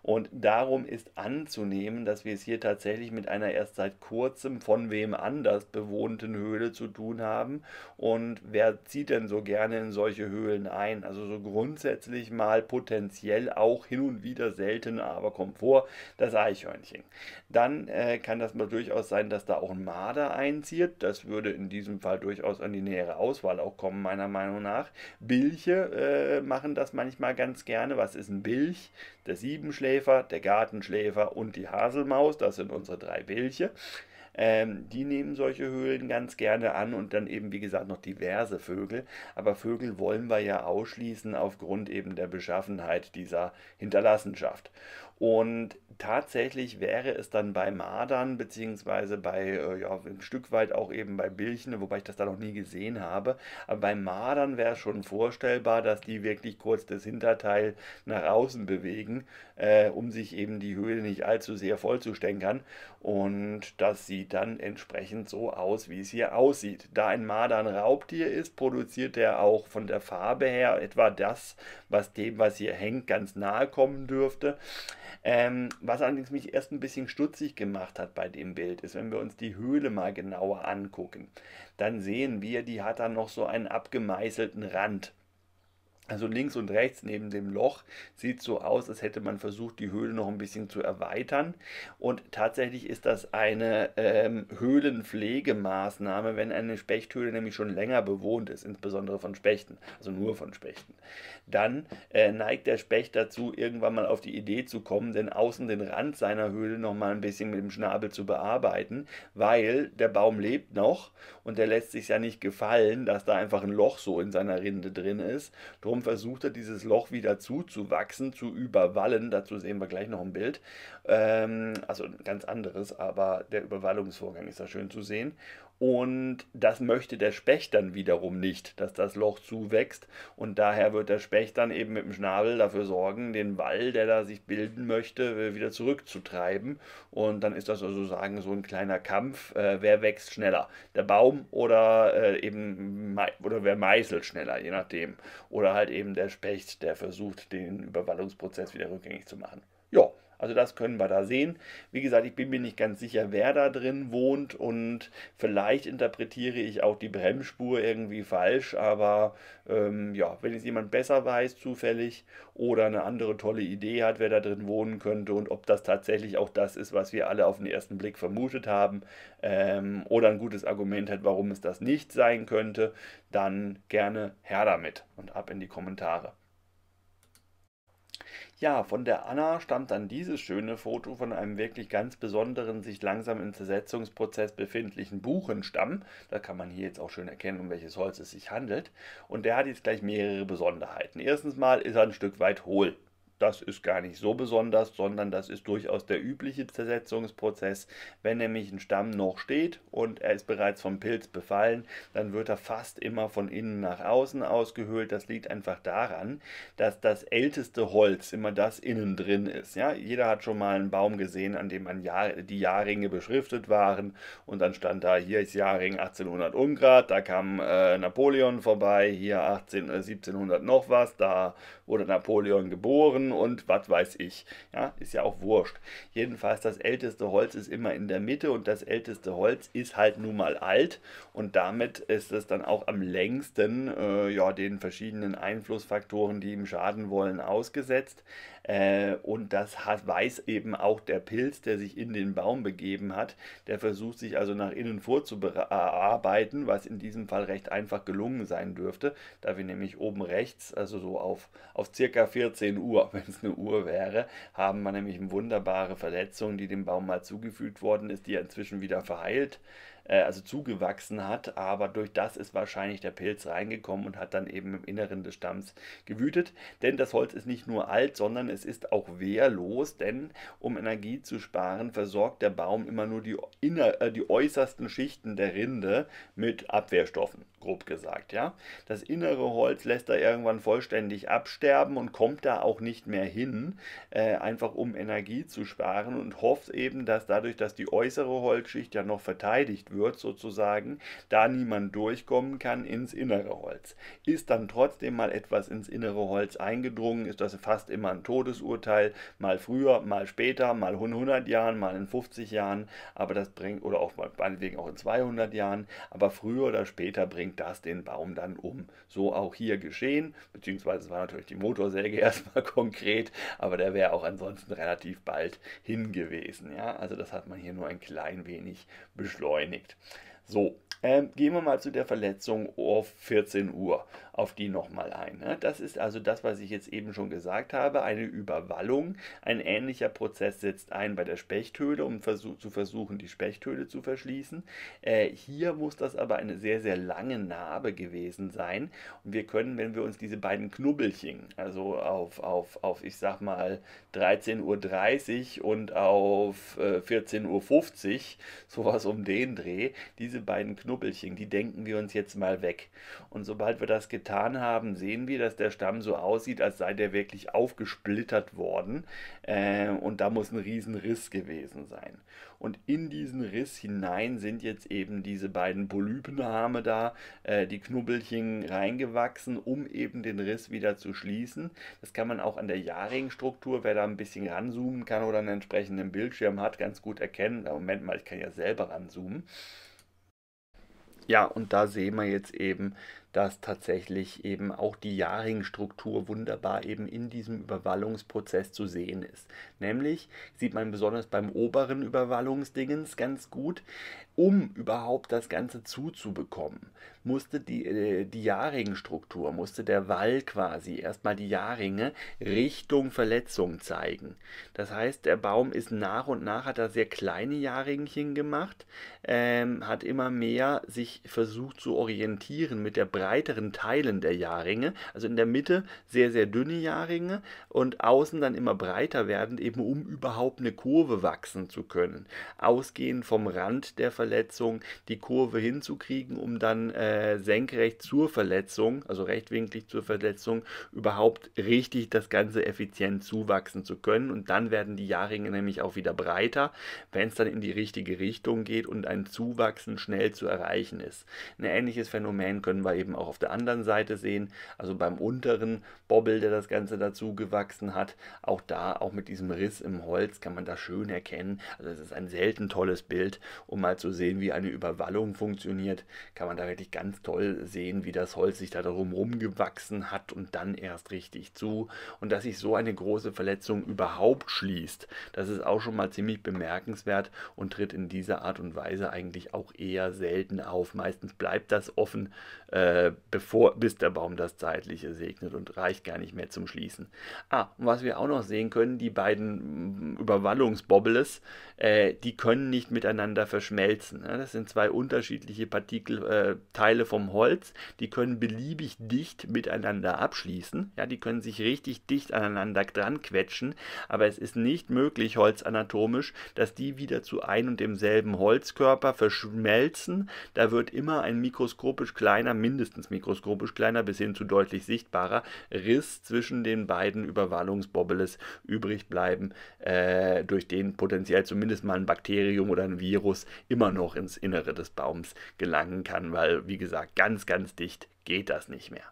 Und darum ist anzunehmen, dass wir es hier tatsächlich mit einer erst seit kurzem von wem anders bewohnten Höhle zu tun haben. Und wer zieht denn so gerne in solche Höhlen ein? Also so grundsätzlich mal potenziell auch hin und wieder selten, aber kommt vor, das Eichhörnchen. Dann äh, kann das mal durchaus sein, dass da auch ein Marder einzieht. Das würde in diesem Fall durchaus an die nähere Auswahl auch kommen, meiner Meinung nach. Bilche äh, machen das manchmal ganz gerne. Was ist ein Bilch? Der Siebenschläger Winterschläfer, der Gartenschläfer und die Haselmaus, das sind unsere drei Bilche. Ähm, die nehmen solche Höhlen ganz gerne an und dann eben, wie gesagt, noch diverse Vögel. Aber Vögel wollen wir ja ausschließen aufgrund eben der Beschaffenheit dieser Hinterlassenschaft. Und tatsächlich wäre es dann bei Madern, beziehungsweise bei, äh, ja, ein Stück weit auch eben bei Bilchen, wobei ich das da noch nie gesehen habe. Aber bei Madern wäre es schon vorstellbar, dass die wirklich kurz das Hinterteil nach außen bewegen, äh, um sich eben die Höhle nicht allzu sehr vollzustänkern. Und das sieht dann entsprechend so aus, wie es hier aussieht. Da ein Marder ein Raubtier ist, produziert er auch von der Farbe her etwa das, was dem, was hier hängt, ganz nahe kommen dürfte. Ähm, was allerdings mich erst ein bisschen stutzig gemacht hat bei dem Bild, ist, wenn wir uns die Höhle mal genauer angucken, dann sehen wir, die hat dann noch so einen abgemeißelten Rand. Also links und rechts neben dem Loch sieht so aus, als hätte man versucht, die Höhle noch ein bisschen zu erweitern. Und tatsächlich ist das eine ähm, Höhlenpflegemaßnahme, wenn eine Spechthöhle nämlich schon länger bewohnt ist, insbesondere von Spechten, also nur von Spechten. Dann äh, neigt der Specht dazu, irgendwann mal auf die Idee zu kommen, denn außen den Rand seiner Höhle noch mal ein bisschen mit dem Schnabel zu bearbeiten, weil der Baum lebt noch und der lässt sich ja nicht gefallen, dass da einfach ein Loch so in seiner Rinde drin ist. Drum Wiederum versucht er, dieses Loch wieder zuzuwachsen, zu überwallen. Dazu sehen wir gleich noch ein Bild. Ähm, also ein ganz anderes, aber der Überwallungsvorgang ist da schön zu sehen. Und das möchte der Specht dann wiederum nicht, dass das Loch zuwächst. Und daher wird der Specht dann eben mit dem Schnabel dafür sorgen, den Wall, der da sich bilden möchte, äh, wieder zurückzutreiben. Und dann ist das also sagen so ein kleiner Kampf. Äh, wer wächst schneller? Der Baum oder äh, eben oder wer meißelt schneller, je nachdem. Oder halt eben der Specht, der versucht, den Überwallungsprozess wieder rückgängig zu machen. Also das können wir da sehen. Wie gesagt, ich bin mir nicht ganz sicher, wer da drin wohnt und vielleicht interpretiere ich auch die Bremsspur irgendwie falsch, aber ähm, ja, wenn es jemand besser weiß zufällig oder eine andere tolle Idee hat, wer da drin wohnen könnte und ob das tatsächlich auch das ist, was wir alle auf den ersten Blick vermutet haben ähm, oder ein gutes Argument hat, warum es das nicht sein könnte, dann gerne her damit und ab in die Kommentare. Ja, von der Anna stammt dann dieses schöne Foto von einem wirklich ganz besonderen, sich langsam im Zersetzungsprozess befindlichen Buchenstamm. Da kann man hier jetzt auch schön erkennen, um welches Holz es sich handelt. Und der hat jetzt gleich mehrere Besonderheiten. Erstens mal ist er ein Stück weit hohl das ist gar nicht so besonders, sondern das ist durchaus der übliche Zersetzungsprozess. Wenn nämlich ein Stamm noch steht und er ist bereits vom Pilz befallen, dann wird er fast immer von innen nach außen ausgehöhlt. Das liegt einfach daran, dass das älteste Holz immer das innen drin ist. Ja, jeder hat schon mal einen Baum gesehen, an dem man Jahr, die Jahrringe beschriftet waren und dann stand da, hier ist Jahrring 1800 Ungrad, da kam äh, Napoleon vorbei, hier 18, äh, 1700 noch was, da wurde Napoleon geboren und was weiß ich. Ja, ist ja auch wurscht. Jedenfalls, das älteste Holz ist immer in der Mitte und das älteste Holz ist halt nun mal alt und damit ist es dann auch am längsten äh, ja, den verschiedenen Einflussfaktoren, die ihm schaden wollen, ausgesetzt. Äh, und das hat, weiß eben auch der Pilz, der sich in den Baum begeben hat. Der versucht sich also nach innen vorzuarbeiten, was in diesem Fall recht einfach gelungen sein dürfte, da wir nämlich oben rechts, also so auf, auf circa 14 Uhr, wenn es eine Uhr wäre, haben wir nämlich eine wunderbare Verletzung, die dem Baum mal zugefügt worden ist, die ja inzwischen wieder verheilt äh, also zugewachsen hat, aber durch das ist wahrscheinlich der Pilz reingekommen und hat dann eben im Inneren des Stamms gewütet. Denn das Holz ist nicht nur alt, sondern es ist auch wehrlos, denn um Energie zu sparen, versorgt der Baum immer nur die, inner, äh, die äußersten Schichten der Rinde mit Abwehrstoffen grob gesagt, ja. Das innere Holz lässt da irgendwann vollständig absterben und kommt da auch nicht mehr hin, äh, einfach um Energie zu sparen und hofft eben, dass dadurch, dass die äußere Holzschicht ja noch verteidigt wird, sozusagen, da niemand durchkommen kann ins innere Holz. Ist dann trotzdem mal etwas ins innere Holz eingedrungen, ist das fast immer ein Todesurteil, mal früher, mal später, mal in 100 Jahren, mal in 50 Jahren, aber das bringt, oder auch meinetwegen auch in 200 Jahren, aber früher oder später bringt bringt das den Baum dann um. So auch hier geschehen, beziehungsweise es war natürlich die Motorsäge erstmal konkret, aber der wäre auch ansonsten relativ bald hin gewesen. Ja? Also das hat man hier nur ein klein wenig beschleunigt. So, ähm, gehen wir mal zu der Verletzung auf 14 Uhr, auf die nochmal ein. Ne? Das ist also das, was ich jetzt eben schon gesagt habe, eine Überwallung. Ein ähnlicher Prozess setzt ein bei der Spechthöhle, um versuch, zu versuchen, die Spechthöhle zu verschließen. Äh, hier muss das aber eine sehr, sehr lange Narbe gewesen sein. Und wir können, wenn wir uns diese beiden Knubbelchen, also auf, auf, auf ich sag mal 13.30 Uhr und auf äh, 14.50 Uhr, sowas um den Dreh, die diese beiden Knubbelchen, die denken wir uns jetzt mal weg. Und sobald wir das getan haben, sehen wir, dass der Stamm so aussieht, als sei der wirklich aufgesplittert worden. Äh, und da muss ein Riesenriss gewesen sein. Und in diesen Riss hinein sind jetzt eben diese beiden Polypenarme da, äh, die Knubbelchen reingewachsen, um eben den Riss wieder zu schließen. Das kann man auch an der Jahrringstruktur, wer da ein bisschen ranzoomen kann oder einen entsprechenden Bildschirm hat, ganz gut erkennen. Moment mal, ich kann ja selber ranzoomen. Ja, und da sehen wir jetzt eben, dass tatsächlich eben auch die Jahrringstruktur wunderbar eben in diesem Überwallungsprozess zu sehen ist. Nämlich sieht man besonders beim oberen Überwallungsdingens ganz gut, um überhaupt das Ganze zuzubekommen, musste die, äh, die Jahrringenstruktur, musste der Wall quasi erstmal die Jahrringe Richtung Verletzung zeigen. Das heißt, der Baum ist nach und nach, hat er sehr kleine Jahrringenchen gemacht, ähm, hat immer mehr sich versucht zu orientieren mit der breiteren Teilen der Jahrringe. Also in der Mitte sehr, sehr dünne Jahrringe und außen dann immer breiter werdend, eben um überhaupt eine Kurve wachsen zu können. Ausgehend vom Rand der Verletzung Verletzung die Kurve hinzukriegen, um dann äh, senkrecht zur Verletzung, also rechtwinklig zur Verletzung, überhaupt richtig das Ganze effizient zuwachsen zu können. Und dann werden die Jahrringe nämlich auch wieder breiter, wenn es dann in die richtige Richtung geht und ein Zuwachsen schnell zu erreichen ist. Ein ähnliches Phänomen können wir eben auch auf der anderen Seite sehen, also beim unteren Bobbel, der das Ganze dazu gewachsen hat. Auch da, auch mit diesem Riss im Holz, kann man das schön erkennen. Also es ist ein selten tolles Bild, um mal zu sehen, sehen, wie eine Überwallung funktioniert, kann man da wirklich ganz toll sehen, wie das Holz sich da drum rumgewachsen hat und dann erst richtig zu. Und dass sich so eine große Verletzung überhaupt schließt, das ist auch schon mal ziemlich bemerkenswert und tritt in dieser Art und Weise eigentlich auch eher selten auf. Meistens bleibt das offen, äh, bevor, bis der Baum das Zeitliche segnet und reicht gar nicht mehr zum Schließen. Ah, und was wir auch noch sehen können, die beiden mm, Überwallungsbobbles, äh, die können nicht miteinander verschmelzen Schmelzen. Ne? Das sind zwei unterschiedliche Partikel, äh, Teile vom Holz. Die können beliebig dicht miteinander abschließen. Ja, die können sich richtig dicht aneinander dran quetschen. Aber es ist nicht möglich, holzanatomisch, dass die wieder zu ein und demselben Holzkörper verschmelzen. Da wird immer ein mikroskopisch kleiner, mindestens mikroskopisch kleiner, bis hin zu deutlich sichtbarer Riss zwischen den beiden Überwallungsbobbles übrig bleiben, äh, durch den potenziell zumindest mal ein Bakterium oder ein Virus immer immer noch ins Innere des Baums gelangen kann, weil, wie gesagt, ganz, ganz dicht geht das nicht mehr.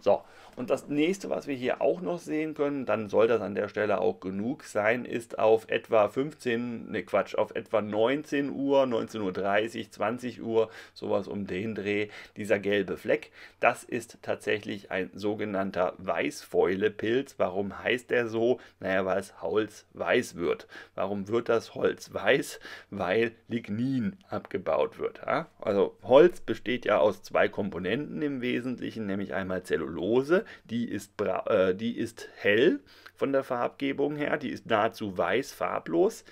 So, und das nächste, was wir hier auch noch sehen können, dann soll das an der Stelle auch genug sein, ist auf etwa 15, ne Quatsch, auf etwa 19 Uhr, 19.30 Uhr, 20 Uhr, sowas um den Dreh, dieser gelbe Fleck. Das ist tatsächlich ein sogenannter Weißfäulepilz. Warum heißt der so? Naja, weil es Holz weiß wird. Warum wird das Holz weiß? Weil Lignin abgebaut wird. Ja? Also Holz besteht ja aus zwei Komponenten im Wesentlichen, nämlich einmal Zellulose die ist, äh, die ist hell von der Farbgebung her, die ist nahezu weiß, farblos.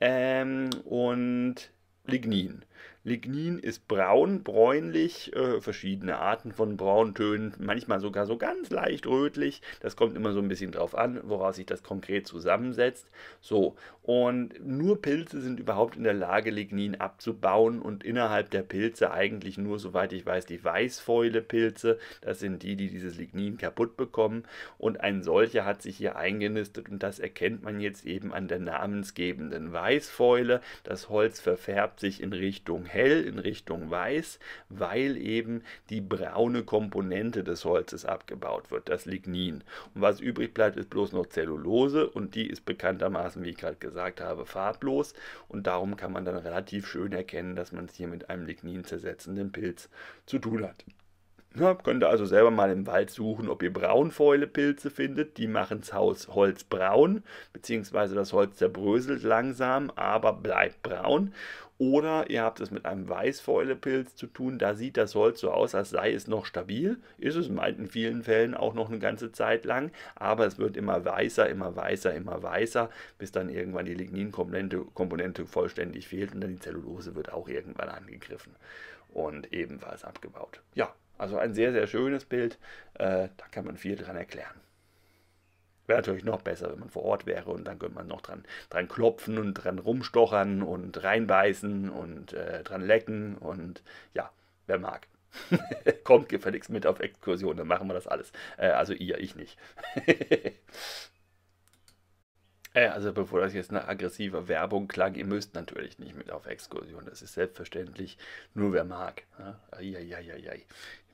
Ähm, und Lignin. Lignin ist braun, bräunlich, äh, verschiedene Arten von Brauntönen, manchmal sogar so ganz leicht rötlich. Das kommt immer so ein bisschen drauf an, woraus sich das konkret zusammensetzt. So, und nur Pilze sind überhaupt in der Lage, Lignin abzubauen und innerhalb der Pilze eigentlich nur, soweit ich weiß, die Weißfäule-Pilze, das sind die, die dieses Lignin kaputt bekommen. Und ein solcher hat sich hier eingenistet und das erkennt man jetzt eben an der namensgebenden Weißfäule. Das Holz verfärbt sich in Richtung hell, in Richtung weiß, weil eben die braune Komponente des Holzes abgebaut wird, das Lignin. Und was übrig bleibt, ist bloß noch Zellulose und die ist bekanntermaßen, wie ich gerade gesagt, habe, gesagt habe, farblos und darum kann man dann relativ schön erkennen, dass man es hier mit einem lignin zersetzenden Pilz zu tun hat. Ja, könnt ihr also selber mal im Wald suchen, ob ihr Braunfäulepilze findet. Die machen das Haus Holz braun, beziehungsweise das Holz zerbröselt langsam, aber bleibt braun. Oder ihr habt es mit einem Weißfäulepilz zu tun. Da sieht das Holz so aus, als sei es noch stabil. Ist es in vielen Fällen auch noch eine ganze Zeit lang. Aber es wird immer weißer, immer weißer, immer weißer, bis dann irgendwann die Ligninkomponente Komponente vollständig fehlt und dann die Zellulose wird auch irgendwann angegriffen und ebenfalls abgebaut. Ja, also ein sehr, sehr schönes Bild. Äh, da kann man viel dran erklären. Wäre natürlich noch besser, wenn man vor Ort wäre und dann könnte man noch dran, dran klopfen und dran rumstochern und reinbeißen und äh, dran lecken und ja, wer mag. Kommt gefälligst mit auf Exkursion, dann machen wir das alles. Äh, also ihr, ich nicht. äh, also bevor das jetzt eine aggressive Werbung klang, ihr müsst natürlich nicht mit auf Exkursion. Das ist selbstverständlich, nur wer mag. Ja? Ne? Ai, ai, ai,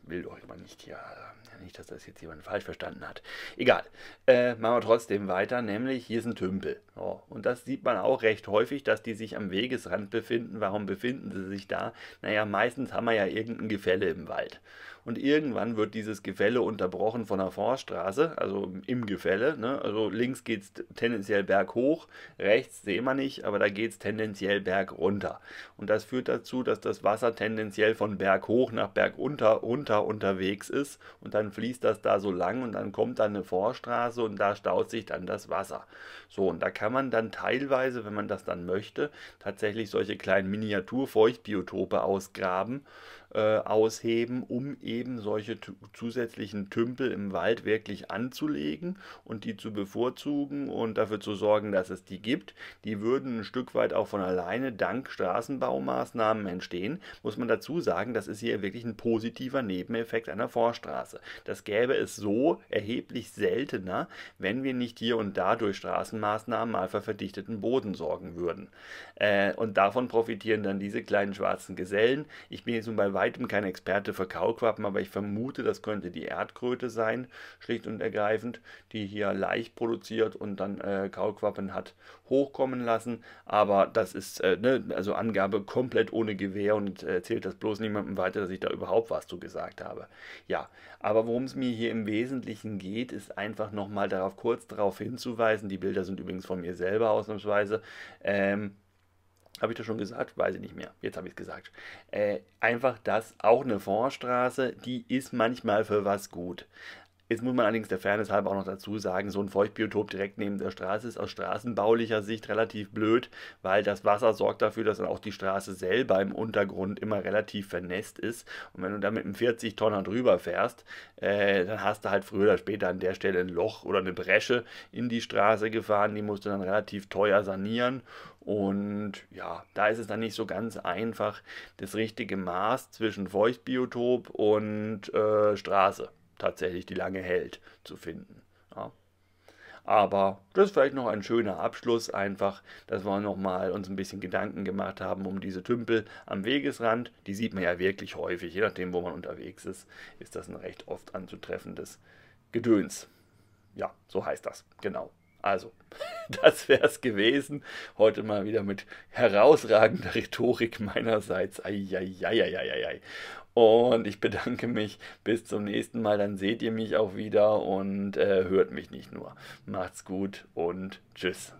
will doch mal nicht hier, äh, nicht, dass das jetzt jemand falsch verstanden hat. Egal, äh, machen wir trotzdem weiter, nämlich hier ist ein Tümpel. Oh, und das sieht man auch recht häufig, dass die sich am Wegesrand befinden. Warum befinden sie sich da? Naja, meistens haben wir ja irgendein Gefälle im Wald. Und irgendwann wird dieses Gefälle unterbrochen von der Vorstraße, also im Gefälle. Ne? Also links geht es tendenziell berghoch, rechts sehen wir nicht, aber da geht es tendenziell bergunter. Und das führt dazu, dass das Wasser tendenziell von berghoch nach bergunter unter unterwegs ist. Und dann fließt das da so lang und dann kommt da eine Vorstraße und da staut sich dann das Wasser. So, und da kann man dann teilweise, wenn man das dann möchte, tatsächlich solche kleinen Miniaturfeuchtbiotope ausgraben äh, ausheben, um eben solche zusätzlichen Tümpel im Wald wirklich anzulegen und die zu bevorzugen und dafür zu sorgen, dass es die gibt. Die würden ein Stück weit auch von alleine dank Straßenbaumaßnahmen entstehen. Muss man dazu sagen, das ist hier wirklich ein positiver Nebeneffekt einer Vorstraße. Das gäbe es so erheblich seltener, wenn wir nicht hier und da durch Straßenmaßnahmen mal für verdichteten Boden sorgen würden. Äh, und davon profitieren dann diese kleinen schwarzen Gesellen. Ich bin jetzt nun bei weitem kein Experte für Kaulquappen, aber ich vermute, das könnte die Erdkröte sein, schlicht und ergreifend, die hier leicht produziert und dann äh, Kaulquappen hat hochkommen lassen. Aber das ist äh, ne, also Angabe komplett ohne Gewehr und äh, erzählt das bloß niemandem weiter, dass ich da überhaupt was zu gesagt habe. Ja, aber worum es mir hier im Wesentlichen geht, ist einfach nochmal darauf kurz darauf hinzuweisen. Die Bilder sind übrigens von mir selber ausnahmsweise. Ähm, habe ich das schon gesagt? Weiß ich nicht mehr. Jetzt habe ich es gesagt. Äh, einfach das, auch eine Vorstraße, die ist manchmal für was gut. Jetzt muss man allerdings der Fairness halber auch noch dazu sagen, so ein Feuchtbiotop direkt neben der Straße ist aus straßenbaulicher Sicht relativ blöd, weil das Wasser sorgt dafür, dass dann auch die Straße selber im Untergrund immer relativ vernässt ist. Und wenn du da mit einem 40-Tonner drüber fährst, äh, dann hast du halt früher oder später an der Stelle ein Loch oder eine Bresche in die Straße gefahren. Die musst du dann relativ teuer sanieren. Und ja, da ist es dann nicht so ganz einfach, das richtige Maß zwischen Feuchtbiotop und äh, Straße tatsächlich die lange hält, zu finden. Ja. Aber das ist vielleicht noch ein schöner Abschluss, einfach, dass wir nochmal uns ein bisschen Gedanken gemacht haben um diese Tümpel am Wegesrand. Die sieht man ja wirklich häufig, je nachdem, wo man unterwegs ist, ist das ein recht oft anzutreffendes Gedöns. Ja, so heißt das, genau. Also, Das wäre es gewesen. Heute mal wieder mit herausragender Rhetorik meinerseits. Eieieiei. Und ich bedanke mich. Bis zum nächsten Mal. Dann seht ihr mich auch wieder und äh, hört mich nicht nur. Macht's gut und tschüss.